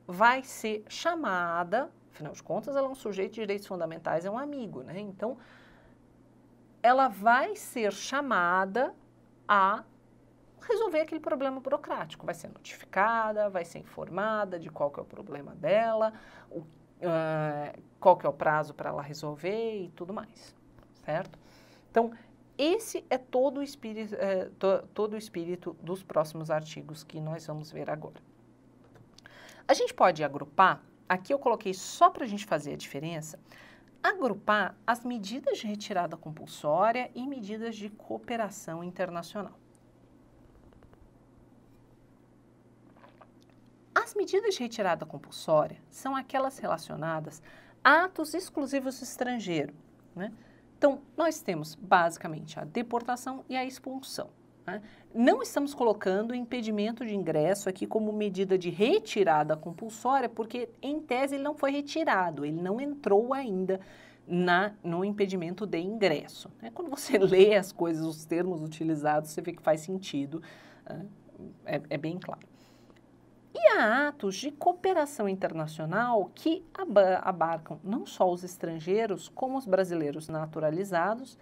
vai ser chamada, afinal de contas, ela é um sujeito de direitos fundamentais, é um amigo, né? Então, ela vai ser chamada a resolver aquele problema burocrático. Vai ser notificada, vai ser informada de qual que é o problema dela, o uh, qual que é o prazo para ela resolver e tudo mais, certo? Então, esse é todo o espírito, é, to, todo o espírito dos próximos artigos que nós vamos ver agora. A gente pode agrupar, aqui eu coloquei só para a gente fazer a diferença, agrupar as medidas de retirada compulsória e medidas de cooperação internacional. As medidas de retirada compulsória são aquelas relacionadas a atos exclusivos do estrangeiro. Né? Então, nós temos basicamente a deportação e a expulsão. Né? Não estamos colocando impedimento de ingresso aqui como medida de retirada compulsória, porque em tese ele não foi retirado, ele não entrou ainda na, no impedimento de ingresso. Né? Quando você lê as coisas, os termos utilizados, você vê que faz sentido, é, é bem claro. E há atos de cooperação internacional que abarcam não só os estrangeiros, como os brasileiros naturalizados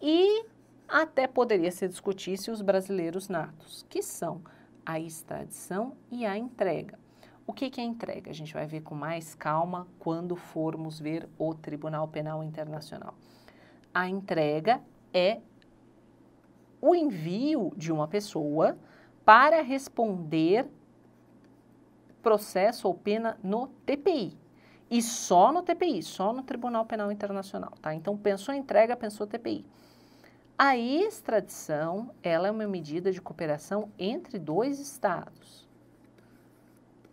e até poderia se discutir se os brasileiros natos, que são a extradição e a entrega. O que, que é entrega? A gente vai ver com mais calma quando formos ver o Tribunal Penal Internacional. A entrega é o envio de uma pessoa para responder processo ou pena no TPI. E só no TPI, só no Tribunal Penal Internacional, tá? Então, pensou entrega, pensou TPI. A extradição, ela é uma medida de cooperação entre dois estados.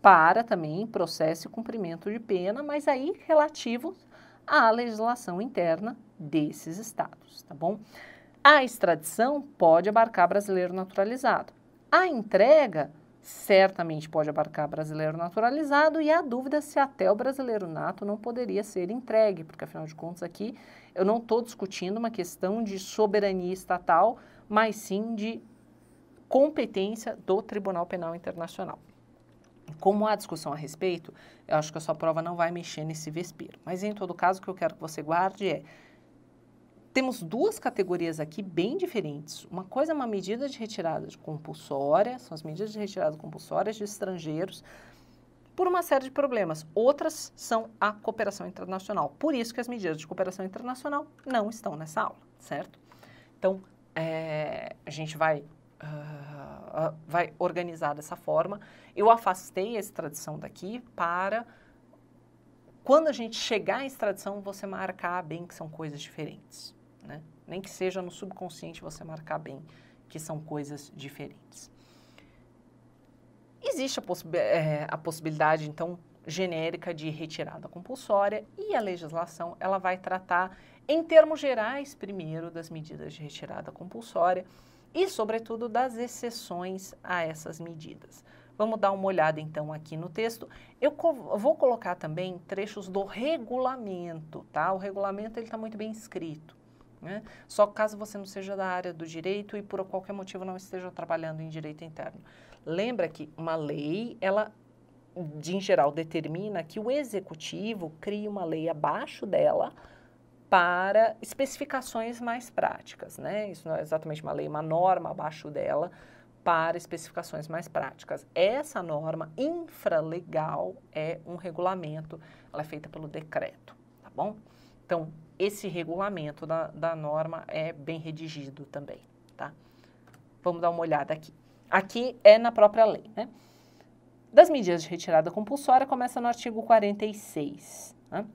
Para também processo e cumprimento de pena, mas aí relativos à legislação interna desses estados, tá bom? A extradição pode abarcar brasileiro naturalizado. A entrega certamente pode abarcar brasileiro naturalizado e a dúvida se até o brasileiro nato não poderia ser entregue, porque afinal de contas aqui eu não estou discutindo uma questão de soberania estatal, mas sim de competência do Tribunal Penal Internacional. Como há discussão a respeito, eu acho que a sua prova não vai mexer nesse vespeiro. Mas em todo caso, o que eu quero que você guarde é temos duas categorias aqui bem diferentes. Uma coisa é uma medida de retirada de compulsória, são as medidas de retirada compulsórias de estrangeiros por uma série de problemas. Outras são a cooperação internacional. Por isso que as medidas de cooperação internacional não estão nessa aula, certo? Então, é, a gente vai, uh, vai organizar dessa forma. Eu afastei a extradição daqui para quando a gente chegar à extradição, você marcar bem que são coisas diferentes né? Nem que seja no subconsciente você marcar bem, que são coisas diferentes. Existe a, possi é, a possibilidade, então, genérica de retirada compulsória e a legislação ela vai tratar em termos gerais primeiro das medidas de retirada compulsória e sobretudo das exceções a essas medidas. Vamos dar uma olhada então aqui no texto. Eu co vou colocar também trechos do regulamento, tá? O regulamento ele está muito bem escrito. Né? Só caso você não seja da área do direito e por qualquer motivo não esteja trabalhando em direito interno. Lembra que uma lei, ela de, em geral determina que o executivo crie uma lei abaixo dela para especificações mais práticas, né? Isso não é exatamente uma lei, uma norma abaixo dela para especificações mais práticas. Essa norma infralegal é um regulamento, ela é feita pelo decreto, tá bom? Então, esse regulamento da, da norma é bem redigido também, tá? Vamos dar uma olhada aqui. Aqui é na própria lei, né? Das medidas de retirada compulsória começa no artigo 46. Né?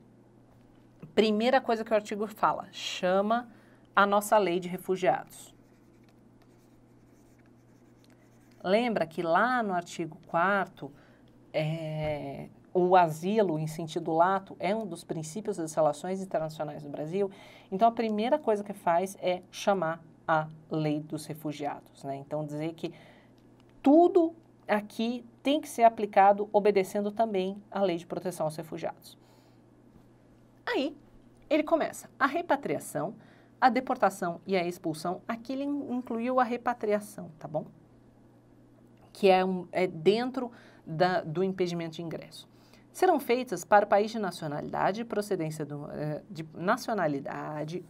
Primeira coisa que o artigo fala, chama a nossa lei de refugiados. Lembra que lá no artigo 4 é, o asilo em sentido lato é um dos princípios das relações internacionais do Brasil, então a primeira coisa que faz é chamar a lei dos refugiados. Né? Então, dizer que tudo aqui tem que ser aplicado obedecendo também a lei de proteção aos refugiados. Aí ele começa a repatriação, a deportação e a expulsão. Aqui ele incluiu a repatriação, tá bom? Que é, um, é dentro da, do impedimento de ingresso serão feitas para o país de nacionalidade, procedência do, eh, de nacionalidade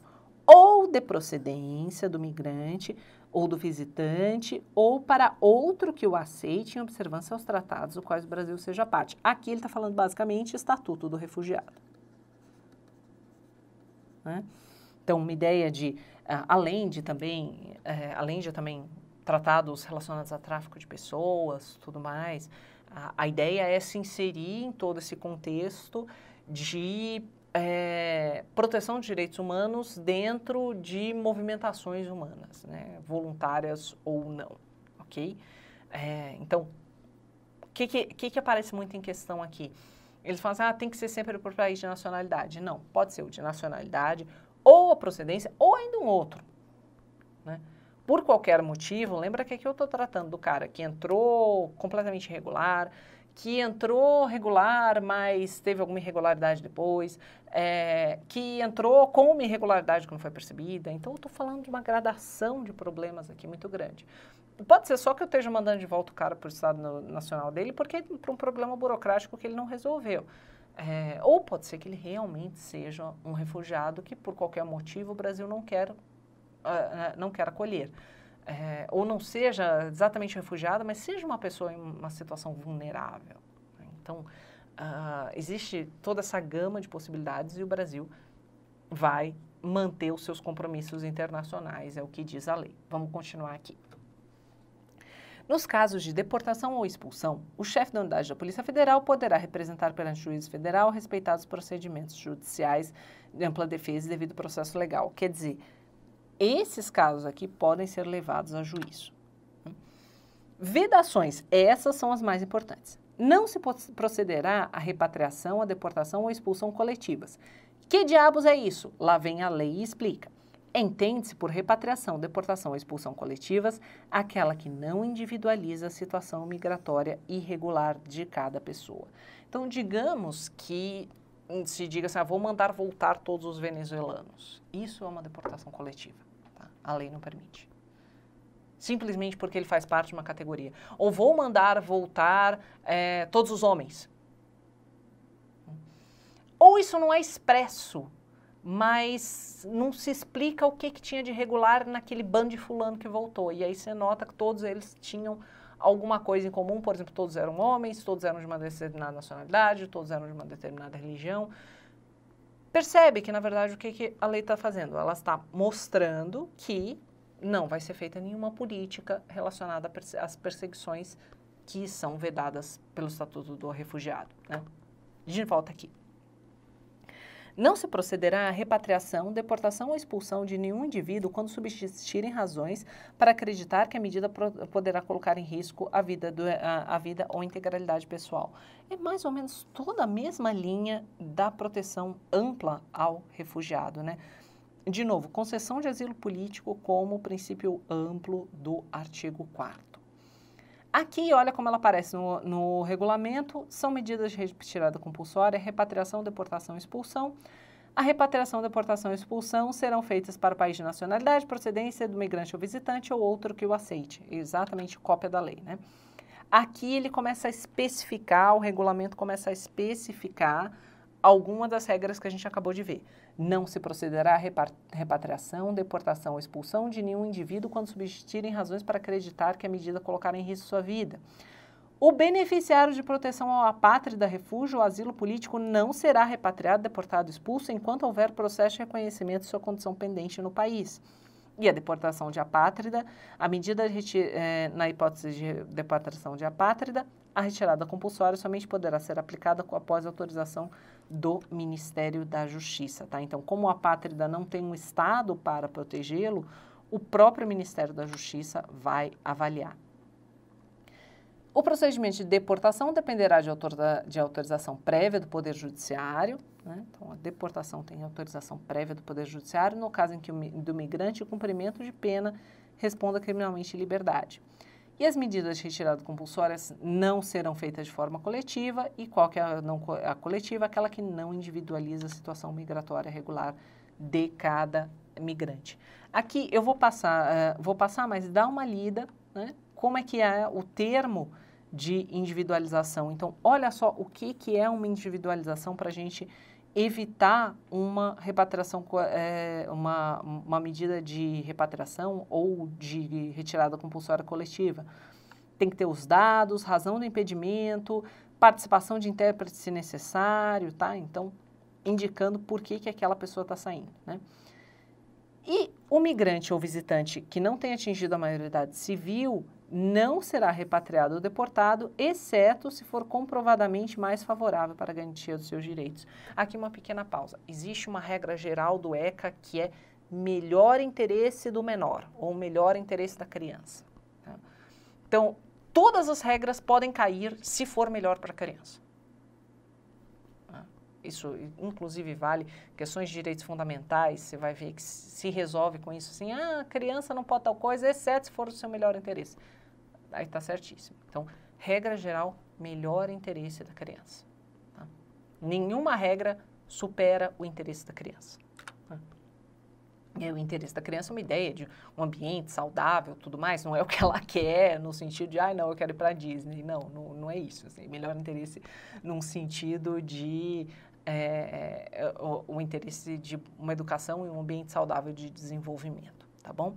ou de procedência do migrante ou do visitante ou para outro que o aceite em observância aos tratados dos quais o Brasil seja parte. Aqui ele está falando basicamente estatuto do refugiado. Né? Então, uma ideia de, eh, além de também, eh, além de também tratados relacionados a tráfico de pessoas, tudo mais, a, a ideia é se inserir em todo esse contexto de é, proteção de direitos humanos dentro de movimentações humanas, né, voluntárias ou não, ok? É, então, o que, que, que, aparece muito em questão aqui? Eles falam assim, ah, tem que ser sempre por país de nacionalidade. Não, pode ser o de nacionalidade, ou a procedência, ou ainda um outro, né? por qualquer motivo, lembra que aqui eu estou tratando do cara que entrou completamente irregular, que entrou regular, mas teve alguma irregularidade depois, é, que entrou com uma irregularidade que não foi percebida. Então, eu estou falando de uma gradação de problemas aqui muito grande. Pode ser só que eu esteja mandando de volta o cara para o Estado Nacional dele, porque para um problema burocrático que ele não resolveu. É, ou pode ser que ele realmente seja um refugiado que, por qualquer motivo, o Brasil não quer ah, né, não quer acolher. É, ou não seja exatamente refugiada, mas seja uma pessoa em uma situação vulnerável. Né. Então, uh, existe toda essa gama de possibilidades e o Brasil vai manter os seus compromissos internacionais, é o que diz a lei. Vamos continuar aqui. Nos casos de deportação ou expulsão, o chefe da unidade da Polícia Federal poderá representar perante o juiz federal respeitados procedimentos judiciais de ampla defesa e devido processo legal. Quer dizer, esses casos aqui podem ser levados a juízo. Né? Vedações, essas são as mais importantes. Não se procederá à repatriação, à deportação ou expulsão coletivas. Que diabos é isso? Lá vem a lei e explica. Entende-se por repatriação, deportação ou expulsão coletivas aquela que não individualiza a situação migratória irregular de cada pessoa. Então, digamos que hum, se diga assim: ah, vou mandar voltar todos os venezuelanos. Isso é uma deportação coletiva. A lei não permite. Simplesmente porque ele faz parte de uma categoria. Ou vou mandar voltar é, todos os homens. Ou isso não é expresso, mas não se explica o que, que tinha de regular naquele bando de fulano que voltou. E aí você nota que todos eles tinham alguma coisa em comum, por exemplo, todos eram homens, todos eram de uma determinada nacionalidade, todos eram de uma determinada religião percebe que, na verdade, o que, que a lei está fazendo? Ela está mostrando que não vai ser feita nenhuma política relacionada às perseguições que são vedadas pelo Estatuto do Refugiado. Né? gente volta aqui. Não se procederá à repatriação, deportação ou expulsão de nenhum indivíduo quando subsistirem razões para acreditar que a medida poderá colocar em risco a vida, do, a, a vida ou integralidade pessoal. É mais ou menos toda a mesma linha da proteção ampla ao refugiado, né? De novo, concessão de asilo político como princípio amplo do artigo 4. Aqui, olha como ela aparece no, no regulamento, são medidas de retirada compulsória, repatriação, deportação e expulsão. A repatriação, deportação e expulsão serão feitas para o país de nacionalidade, procedência do migrante ou visitante ou outro que o aceite. É exatamente cópia da lei, né? Aqui ele começa a especificar, o regulamento começa a especificar alguma das regras que a gente acabou de ver. Não se procederá a repatriação, deportação ou expulsão de nenhum indivíduo quando subsistirem razões para acreditar que a medida colocará em risco sua vida. O beneficiário de proteção ao apátrida, da refúgio ou asilo político não será repatriado, deportado, ou expulso enquanto houver processo de reconhecimento de sua condição pendente no país. E a deportação de apátrida, a medida é, na hipótese de deportação de apátrida, a retirada compulsória somente poderá ser aplicada após autorização do Ministério da Justiça, tá? Então, como a pátrida não tem um Estado para protegê-lo, o próprio Ministério da Justiça vai avaliar. O procedimento de deportação dependerá de, autor, de autorização prévia do Poder Judiciário. Né? Então, a deportação tem autorização prévia do Poder Judiciário no caso em que o do migrante o cumprimento de pena responda criminalmente em liberdade. E as medidas de retirada compulsórias não serão feitas de forma coletiva e qual que é a, não, a coletiva? Aquela que não individualiza a situação migratória regular de cada migrante. Aqui eu vou passar, uh, vou passar, mas dá uma lida, né? Como é que é o termo de individualização? Então, olha só o que, que é uma individualização para a gente evitar uma repatriação, é, uma, uma medida de repatriação ou de retirada compulsória coletiva. Tem que ter os dados, razão do impedimento, participação de intérprete se necessário, tá? Então, indicando por que, que aquela pessoa está saindo, né? E o migrante ou visitante que não tem atingido a maioridade civil, não será repatriado ou deportado, exceto se for comprovadamente mais favorável para a garantia dos seus direitos. Aqui uma pequena pausa. Existe uma regra geral do ECA que é melhor interesse do menor ou melhor interesse da criança. Tá? Então, todas as regras podem cair se for melhor para a criança isso inclusive vale questões de direitos fundamentais, você vai ver que se resolve com isso assim, ah, criança não pode tal coisa, exceto se for o seu melhor interesse. Aí está certíssimo. Então, regra geral, melhor interesse da criança. Tá? Nenhuma regra supera o interesse da criança. É, o interesse da criança é uma ideia de um ambiente saudável, tudo mais, não é o que ela quer, no sentido de, ai, ah, não, eu quero ir para Disney. Não, não, não é isso. Assim, melhor interesse num sentido de é, é, o, o, interesse de uma educação e um ambiente saudável de desenvolvimento, tá bom?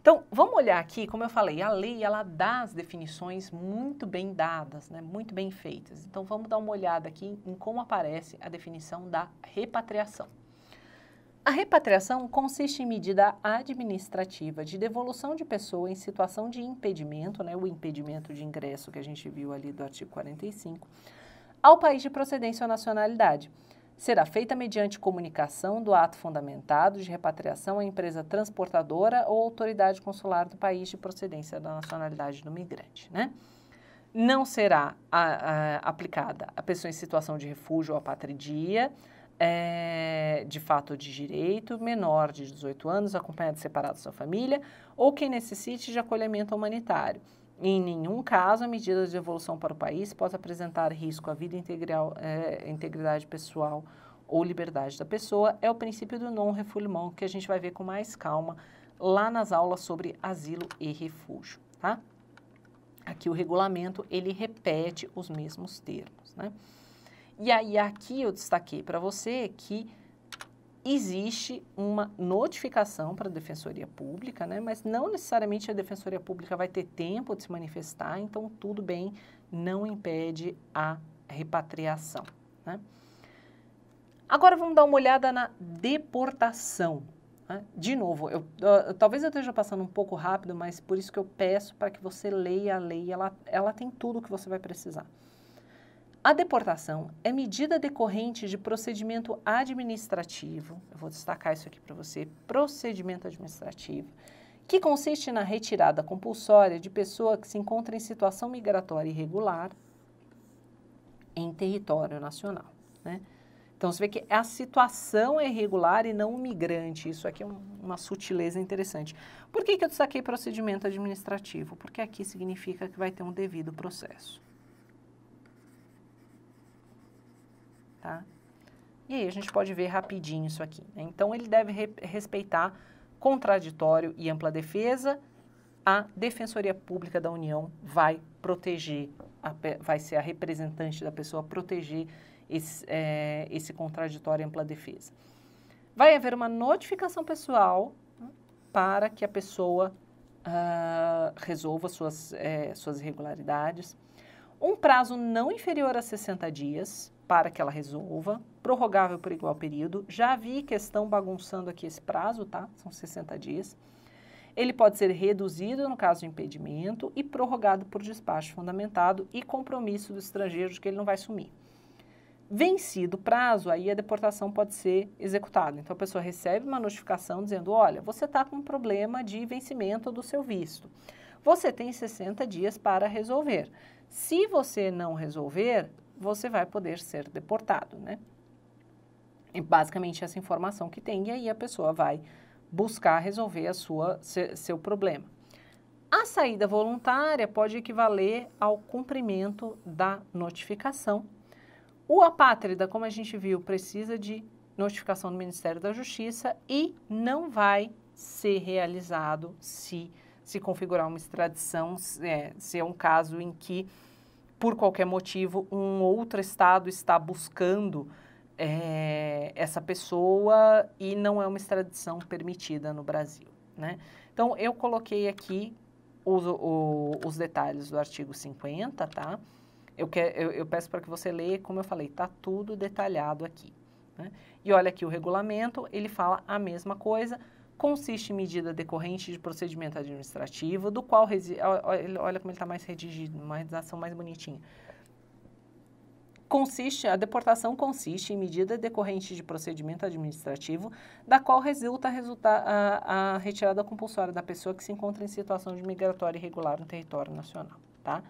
Então, vamos olhar aqui, como eu falei, a lei ela dá as definições muito bem dadas, né, muito bem feitas. Então, vamos dar uma olhada aqui em como aparece a definição da repatriação. A repatriação consiste em medida administrativa de devolução de pessoa em situação de impedimento, né, o impedimento de ingresso que a gente viu ali do artigo 45 ao país de procedência ou nacionalidade. Será feita mediante comunicação do ato fundamentado de repatriação à empresa transportadora ou autoridade consular do país de procedência da nacionalidade do migrante. Né? Não será a, a, aplicada a pessoa em situação de refúgio ou apatridia, é, de fato de direito, menor de 18 anos, acompanhado separado de sua família, ou quem necessite de acolhimento humanitário. Em nenhum caso, a medida de evolução para o país pode apresentar risco à vida integral, é, integridade pessoal ou liberdade da pessoa. É o princípio do não refoulement, que a gente vai ver com mais calma lá nas aulas sobre asilo e refúgio, tá? Aqui o regulamento, ele repete os mesmos termos, né? E aí aqui eu destaquei para você que existe uma notificação para a Defensoria Pública, né? mas não necessariamente a Defensoria Pública vai ter tempo de se manifestar, então tudo bem, não impede a repatriação. Né? Agora vamos dar uma olhada na deportação. Né? De novo, eu, eu, talvez eu esteja passando um pouco rápido, mas por isso que eu peço para que você leia a lei, ela, ela tem tudo o que você vai precisar. A deportação é medida decorrente de procedimento administrativo, eu vou destacar isso aqui para você, procedimento administrativo, que consiste na retirada compulsória de pessoa que se encontra em situação migratória irregular em território nacional. Né? Então você vê que a situação é irregular e não o migrante. Isso aqui é um, uma sutileza interessante. Por que, que eu destaquei procedimento administrativo? Porque aqui significa que vai ter um devido processo. tá? E aí a gente pode ver rapidinho isso aqui. Né? Então, ele deve re respeitar contraditório e ampla defesa. A Defensoria Pública da União vai proteger, vai ser a representante da pessoa proteger esse, é, esse contraditório e ampla defesa. Vai haver uma notificação pessoal para que a pessoa uh, resolva suas, é, suas irregularidades. Um prazo não inferior a 60 dias para que ela resolva, prorrogável por igual período. Já vi questão bagunçando aqui esse prazo, tá? São 60 dias. Ele pode ser reduzido no caso de impedimento e prorrogado por despacho fundamentado e compromisso do estrangeiro de que ele não vai sumir. Vencido o prazo, aí a deportação pode ser executada. Então a pessoa recebe uma notificação dizendo: olha, você está com um problema de vencimento do seu visto. Você tem 60 dias para resolver. Se você não resolver, você vai poder ser deportado, né? basicamente essa informação que tem, e aí a pessoa vai buscar resolver a sua, seu problema. A saída voluntária pode equivaler ao cumprimento da notificação. O apátrida, como a gente viu, precisa de notificação do Ministério da Justiça e não vai ser realizado se se configurar uma extradição, se é, se é um caso em que por qualquer motivo, um outro estado está buscando é, essa pessoa e não é uma extradição permitida no Brasil. Né? Então, eu coloquei aqui os, o, os detalhes do artigo 50, tá? Eu, que, eu, eu peço para que você leia, como eu falei, está tudo detalhado aqui. Né? E olha aqui o regulamento, ele fala a mesma coisa, consiste em medida decorrente de procedimento administrativo, do qual, olha como ele está mais redigido, uma redação mais bonitinha. Consiste, a deportação consiste em medida decorrente de procedimento administrativo, da qual resulta, resulta a, a, retirada compulsória da pessoa que se encontra em situação de migratória irregular no território nacional. Tá?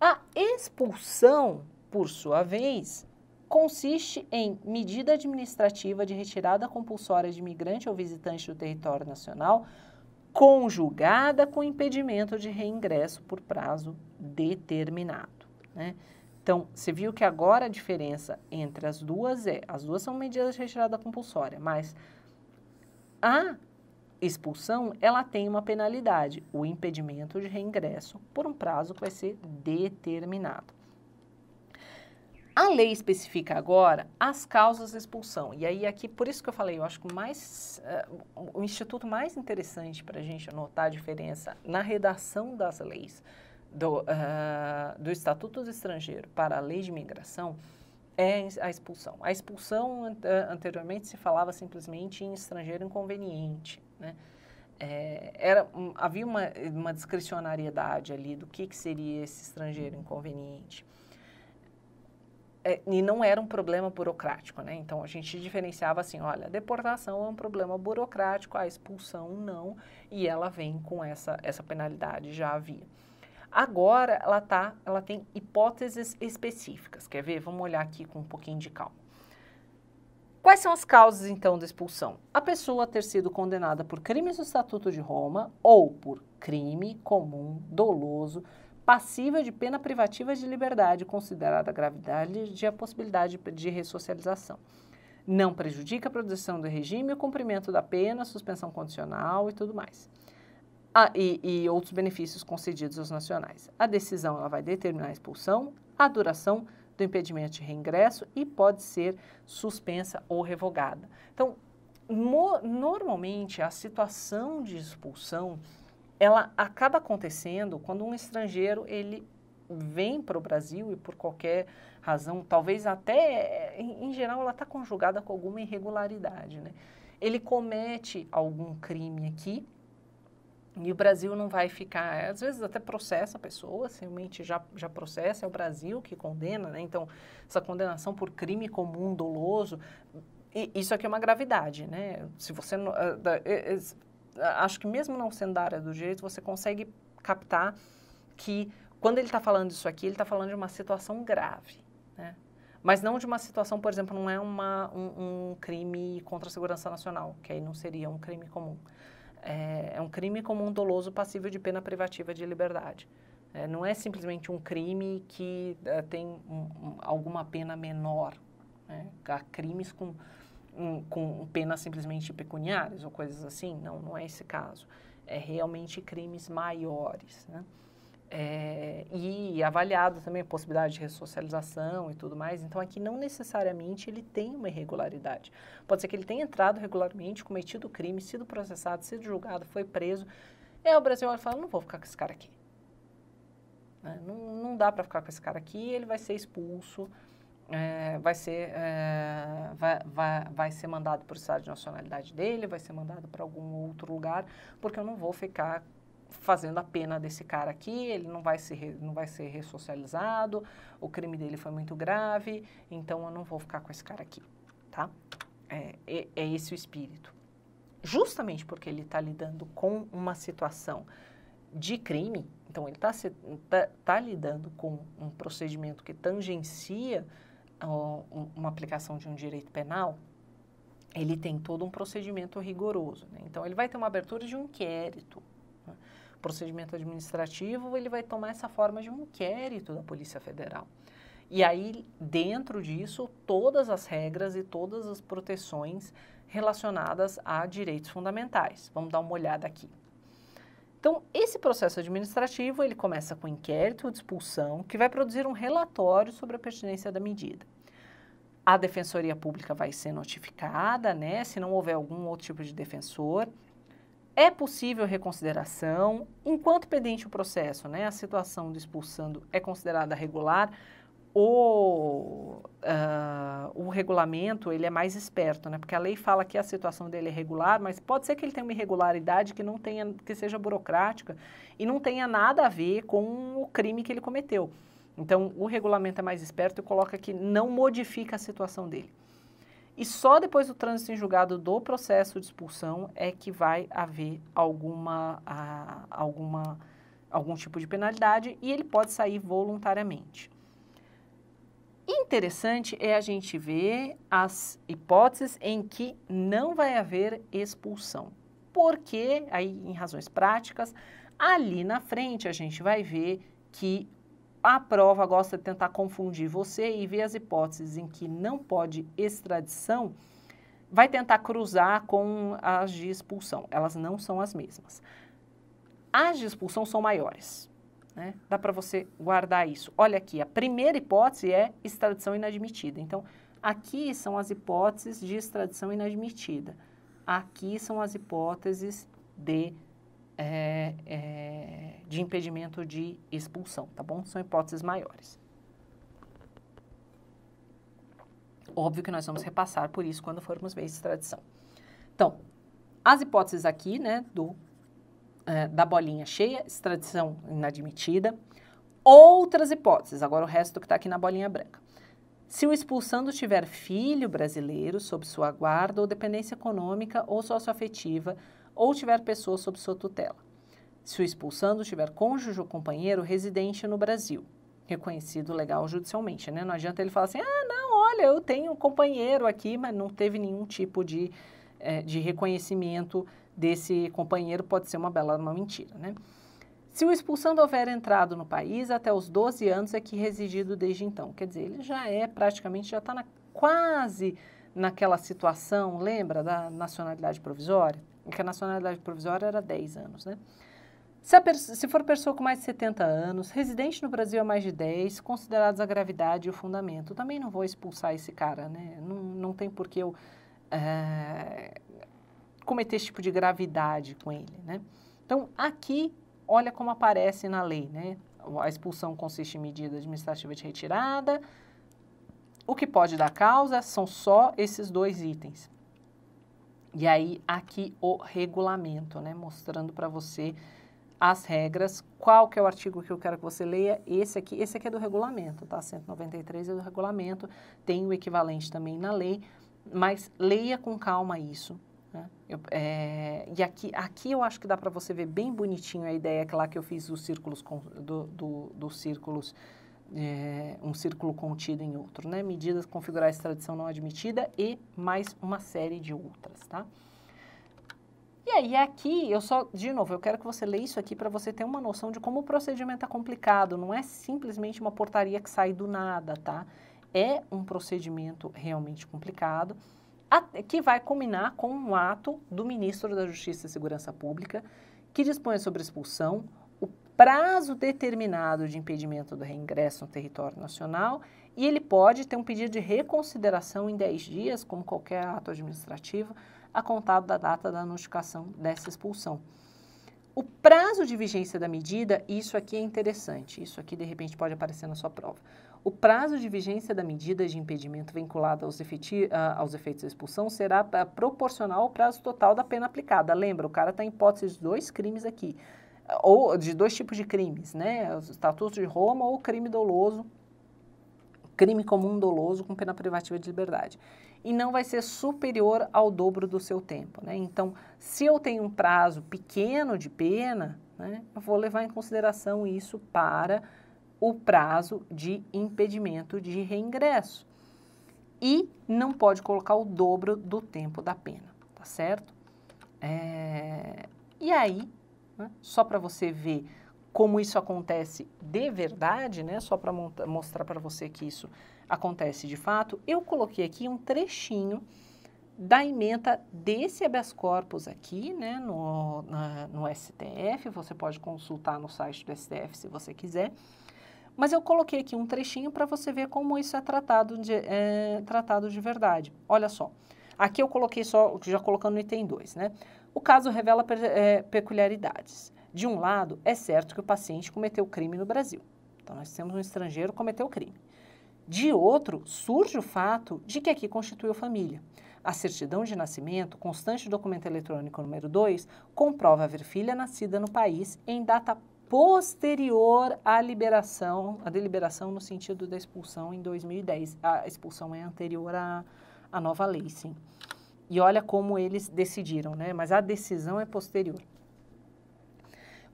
A expulsão, por sua vez, consiste em medida administrativa de retirada compulsória de imigrante ou visitante do território nacional, conjugada com impedimento de reingresso por prazo determinado. Né? Então, você viu que agora a diferença entre as duas é: as duas são medidas de retirada compulsória, mas a expulsão ela tem uma penalidade, o impedimento de reingresso por um prazo que vai ser determinado. A lei especifica agora as causas de expulsão. E aí, aqui, por isso que eu falei, eu acho que mais, uh, o instituto mais interessante para a gente notar a diferença na redação das leis do, uh, do Estatuto do Estrangeiro para a Lei de Imigração é a expulsão. A expulsão, uh, anteriormente, se falava simplesmente em estrangeiro inconveniente, né? É, era, um, havia uma, uma discricionariedade ali do que, que seria esse estrangeiro inconveniente é, e não era um problema burocrático, né? Então a gente diferenciava assim, olha, a deportação é um problema burocrático, a expulsão não, e ela vem com essa essa penalidade já havia. Agora ela tá, ela tem hipóteses específicas. Quer ver? Vamos olhar aqui com um pouquinho de calma. Quais são as causas então da expulsão? A pessoa ter sido condenada por crimes do Estatuto de Roma ou por crime comum doloso passível de pena privativa de liberdade, considerada a gravidade de a possibilidade de ressocialização. Não prejudica a produção do regime, o cumprimento da pena, suspensão condicional e tudo mais. Ah, e, e, outros benefícios concedidos aos nacionais. A decisão ela vai determinar a expulsão, a duração do impedimento de reingresso e pode ser suspensa ou revogada. Então, normalmente a situação de expulsão ela acaba acontecendo quando um estrangeiro ele vem para o Brasil e por qualquer razão, talvez até em, em geral ela está conjugada com alguma irregularidade, né? Ele comete algum crime aqui e o Brasil não vai ficar, às vezes até processa a pessoa, realmente já, já processa, é o Brasil que condena, né? Então, essa condenação por crime comum, doloso, isso aqui é uma gravidade, né? Se você ah, acho que mesmo não sendo da área do direito, você consegue captar que quando ele está falando isso aqui, ele está falando de uma situação grave, né? Mas não de uma situação, por exemplo, não é uma, um, um crime contra a segurança nacional, que aí não seria um crime comum. É, é um crime comum doloso passível de pena privativa de liberdade. É, não é simplesmente um crime que é, tem um, um, alguma pena menor. Né? Há crimes com com penas simplesmente pecuniárias ou coisas assim. Não, não é esse caso. É realmente crimes maiores, né? É, e avaliado também a possibilidade de ressocialização e tudo mais. Então, aqui não necessariamente ele tem uma irregularidade. Pode ser que ele tenha entrado regularmente, cometido o crime, sido processado, sido julgado, foi preso. É o Brasil olha e fala: não vou ficar com esse cara aqui. Né? Não, não dá para ficar com esse cara aqui, ele vai ser expulso é, vai, ser, é, eh, vai, vai, vai ser mandado para o estado de nacionalidade dele, vai ser mandado para algum outro lugar, porque eu não vou ficar fazendo a pena desse cara aqui, ele não vai, ser não vai ser ressocializado, o crime dele foi muito grave, então eu não vou ficar com esse cara aqui, tá? É, é, é esse o espírito. Justamente porque ele está lidando com uma situação de crime, então ele está tá, tá lidando com um procedimento que tangencia uma aplicação de um direito penal, ele tem todo um procedimento rigoroso. Né? Então, ele vai ter uma abertura de um inquérito. Né? Procedimento administrativo, ele vai tomar essa forma de um inquérito da Polícia Federal. E aí, dentro disso, todas as regras e todas as proteções relacionadas a direitos fundamentais. Vamos dar uma olhada aqui. Então, esse processo administrativo, ele começa com inquérito de expulsão, que vai produzir um relatório sobre a pertinência da medida a defensoria pública vai ser notificada, né? Se não houver algum outro tipo de defensor. É possível reconsideração, enquanto pendente o processo, né? A situação do expulsando é considerada regular. O, uh, o regulamento ele é mais esperto, né? Porque a lei fala que a situação dele é regular, mas pode ser que ele tenha uma irregularidade que não tenha, que seja burocrática e não tenha nada a ver com o crime que ele cometeu. Então, o regulamento é mais esperto e coloca que não modifica a situação dele. E só depois do trânsito em julgado do processo de expulsão é que vai haver alguma, a, alguma, algum tipo de penalidade e ele pode sair voluntariamente. Interessante é a gente ver as hipóteses em que não vai haver expulsão. Porque, aí em razões práticas, ali na frente a gente vai ver que a prova gosta de tentar confundir você e ver as hipóteses em que não pode extradição, vai tentar cruzar com as de expulsão. Elas não são as mesmas. As de expulsão são maiores. Né? Dá para você guardar isso. Olha aqui, a primeira hipótese é extradição inadmitida. Então, aqui são as hipóteses de extradição inadmitida. Aqui são as hipóteses de é, é, de impedimento de expulsão, tá bom? São hipóteses maiores. Óbvio que nós vamos repassar por isso quando formos ver extradição. Então, as hipóteses aqui, né, do, é, da bolinha cheia, extradição inadmitida. Outras hipóteses, agora o resto que está aqui na bolinha branca. Se o expulsando tiver filho brasileiro sob sua guarda ou dependência econômica ou socioafetiva, afetiva ou tiver pessoa sob sua tutela. Se o expulsando tiver cônjuge ou companheiro residente no Brasil, reconhecido legal judicialmente, né? Não adianta ele falar assim, ah, não, olha, eu tenho um companheiro aqui, mas não teve nenhum tipo de, eh, de reconhecimento desse companheiro, pode ser uma bela uma mentira, né? Se o expulsando houver entrado no país até os 12 anos, é que residido desde então. Quer dizer, ele já é praticamente, já está na, quase naquela situação, lembra da nacionalidade provisória? que a nacionalidade provisória era 10 anos, né? Se, se, for pessoa com mais de 70 anos, residente no Brasil há mais de 10, considerados a gravidade e o fundamento. Também não vou expulsar esse cara, né? Não, não tem por que eu é, cometer esse tipo de gravidade com ele, né? Então, aqui, olha como aparece na lei, né? A expulsão consiste em medida administrativa de retirada. O que pode dar causa são só esses dois itens. E aí, aqui o regulamento, né? Mostrando para você as regras, qual que é o artigo que eu quero que você leia, esse aqui, esse aqui é do regulamento, tá? 193 é do regulamento, tem o equivalente também na lei, mas leia com calma isso, né? Eu, é, e aqui, aqui eu acho que dá para você ver bem bonitinho a ideia que lá que eu fiz os círculos, com, do, do, dos círculos é, um círculo contido em outro, né? Medidas configurar extradição não admitida e mais uma série de outras, tá? E aí aqui eu só, de novo, eu quero que você leia isso aqui para você ter uma noção de como o procedimento é complicado. Não é simplesmente uma portaria que sai do nada, tá? É um procedimento realmente complicado que vai combinar com um ato do ministro da Justiça e Segurança Pública que dispõe sobre expulsão prazo determinado de impedimento do reingresso no território nacional e ele pode ter um pedido de reconsideração em 10 dias, como qualquer ato administrativo, a contado da data da notificação dessa expulsão. O prazo de vigência da medida, isso aqui é interessante, isso aqui de repente pode aparecer na sua prova. O prazo de vigência da medida de impedimento vinculado aos, uh, aos efeitos da expulsão será ah, proporcional ao prazo total da pena aplicada. Lembra, o cara está em hipótese de dois crimes aqui ou de dois tipos de crimes, né? O estatutos de Roma ou crime doloso, crime comum doloso com pena privativa de liberdade. E não vai ser superior ao dobro do seu tempo, né? Então, se eu tenho um prazo pequeno de pena, né, eu vou levar em consideração isso para o prazo de impedimento de reingresso. E não pode colocar o dobro do tempo da pena, tá certo? É... E aí, né? só para você ver como isso acontece de verdade, né? só para mostrar para você que isso acontece de fato, eu coloquei aqui um trechinho da emenda desse habeas corpus aqui, né, no, na, no STF, você pode consultar no site do STF se você quiser, mas eu coloquei aqui um trechinho para você ver como isso é tratado de, é, tratado de verdade. Olha só, aqui eu coloquei só, já colocando no item 2, né, o caso revela é, peculiaridades. De um lado, é certo que o paciente cometeu crime no Brasil. Então, nós temos um estrangeiro que cometeu crime. De outro, surge o fato de que aqui constituiu família. A certidão de nascimento, constante documento eletrônico número 2, comprova haver filha nascida no país em data posterior à liberação, à deliberação no sentido da expulsão em 2010. A expulsão é anterior à, à nova lei, sim. E olha como eles decidiram, né? Mas a decisão é posterior.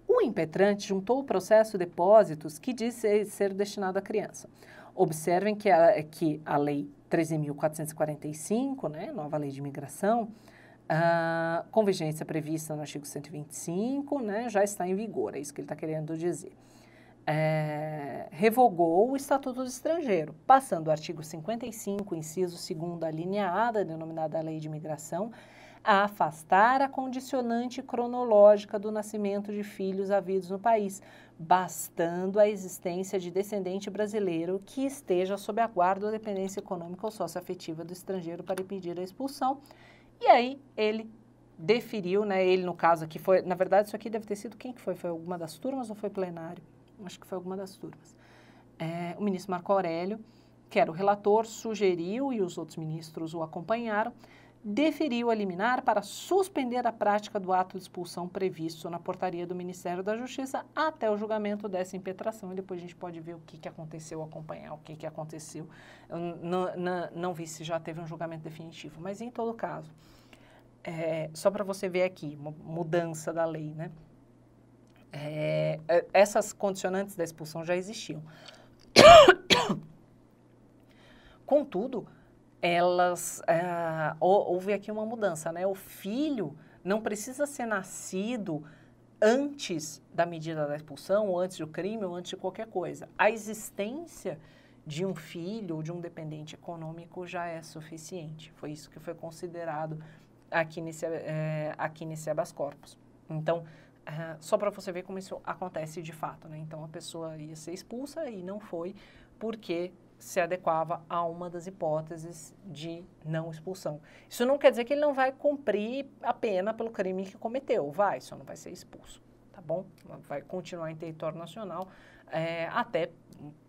O impetrante juntou o processo depósitos que diz ser destinado à criança. Observem que a, que a Lei 13.445, né, nova lei de imigração, a ah, convergência prevista no artigo 125, né, já está em vigor, é isso que ele está querendo dizer é, revogou o Estatuto do Estrangeiro, passando o artigo 55, inciso 2 alineada, denominada Lei de Imigração, a afastar a condicionante cronológica do nascimento de filhos havidos no país, bastando a existência de descendente brasileiro que esteja sob a guarda ou dependência econômica ou socioafetiva do estrangeiro para impedir a expulsão. E aí ele deferiu, né, ele no caso aqui foi, na verdade isso aqui deve ter sido quem que foi? Foi alguma das turmas ou foi plenário? acho que foi alguma das turmas. É, o ministro Marco Aurélio, que era o relator, sugeriu e os outros ministros o acompanharam, deferiu a liminar para suspender a prática do ato de expulsão previsto na portaria do Ministério da Justiça até o julgamento dessa impetração. E depois a gente pode ver o que, que aconteceu, acompanhar o que, que aconteceu. Eu não, vi se já teve um julgamento definitivo, mas em todo caso, é, só para você ver aqui, mudança da lei, né? É, é, essas condicionantes da expulsão já existiam. Contudo, elas é, houve aqui uma mudança, né? O filho não precisa ser nascido antes da medida da expulsão, ou antes do crime, ou antes de qualquer coisa. A existência de um filho ou de um dependente econômico já é suficiente. Foi isso que foi considerado aqui nesse, é, aqui nesse habeas corpus. Então, só para você ver como isso acontece de fato, né? Então a pessoa ia ser expulsa e não foi porque se adequava a uma das hipóteses de não expulsão. Isso não quer dizer que ele não vai cumprir a pena pelo crime que cometeu, vai, só não vai ser expulso, tá bom? Vai continuar em território nacional, é, até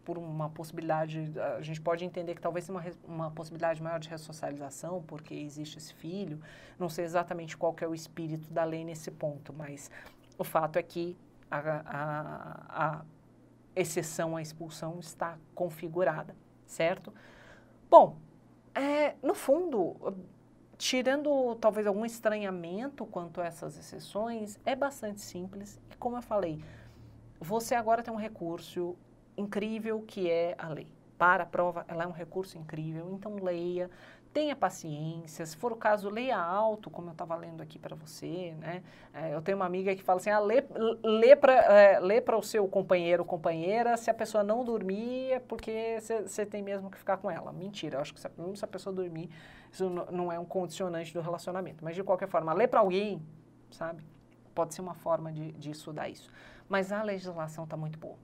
por uma possibilidade, a gente pode entender que talvez uma, uma possibilidade maior de ressocialização, porque existe esse filho, não sei exatamente qual é o espírito da lei nesse ponto, mas o fato é que a, a, a exceção à expulsão está configurada, certo? Bom, é, no fundo, tirando talvez algum estranhamento quanto a essas exceções, é bastante simples e, como eu falei, você agora tem um recurso incrível que é a lei. Para a prova, ela é um recurso incrível, então leia, tenha paciência, se for o caso, leia alto, como eu estava lendo aqui para você, né? É, eu tenho uma amiga que fala assim, ah, lê, lê para é, o seu companheiro ou companheira, se a pessoa não dormir é porque você tem mesmo que ficar com ela. Mentira, eu acho que se a, se a pessoa dormir, isso não é um condicionante do relacionamento. Mas, de qualquer forma, lê para alguém, sabe? Pode ser uma forma de, de estudar isso. Mas a legislação está muito boa.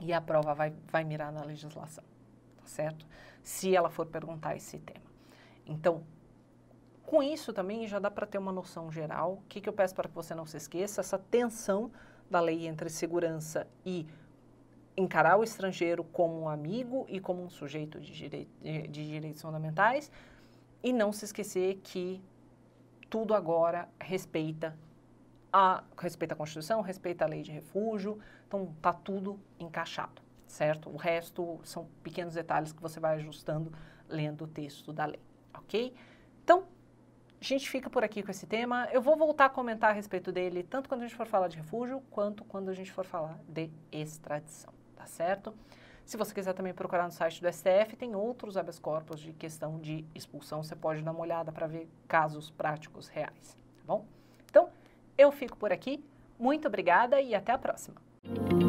E a prova vai, vai mirar na legislação, tá certo? se ela for perguntar esse tema. Então, com isso também já dá para ter uma noção geral. O que, que eu peço para que você não se esqueça? Essa tensão da lei entre segurança e encarar o estrangeiro como um amigo e como um sujeito de, de, de direitos fundamentais. E não se esquecer que tudo agora respeita a, respeita a Constituição, respeita a lei de refúgio, então está tudo encaixado certo? O resto são pequenos detalhes que você vai ajustando lendo o texto da lei, ok? Então, a gente fica por aqui com esse tema. Eu vou voltar a comentar a respeito dele, tanto quando a gente for falar de refúgio, quanto quando a gente for falar de extradição, tá certo? Se você quiser também procurar no site do STF, tem outros habeas corpus de questão de expulsão. Você pode dar uma olhada para ver casos práticos reais, tá bom? Então, eu fico por aqui. Muito obrigada e até a próxima.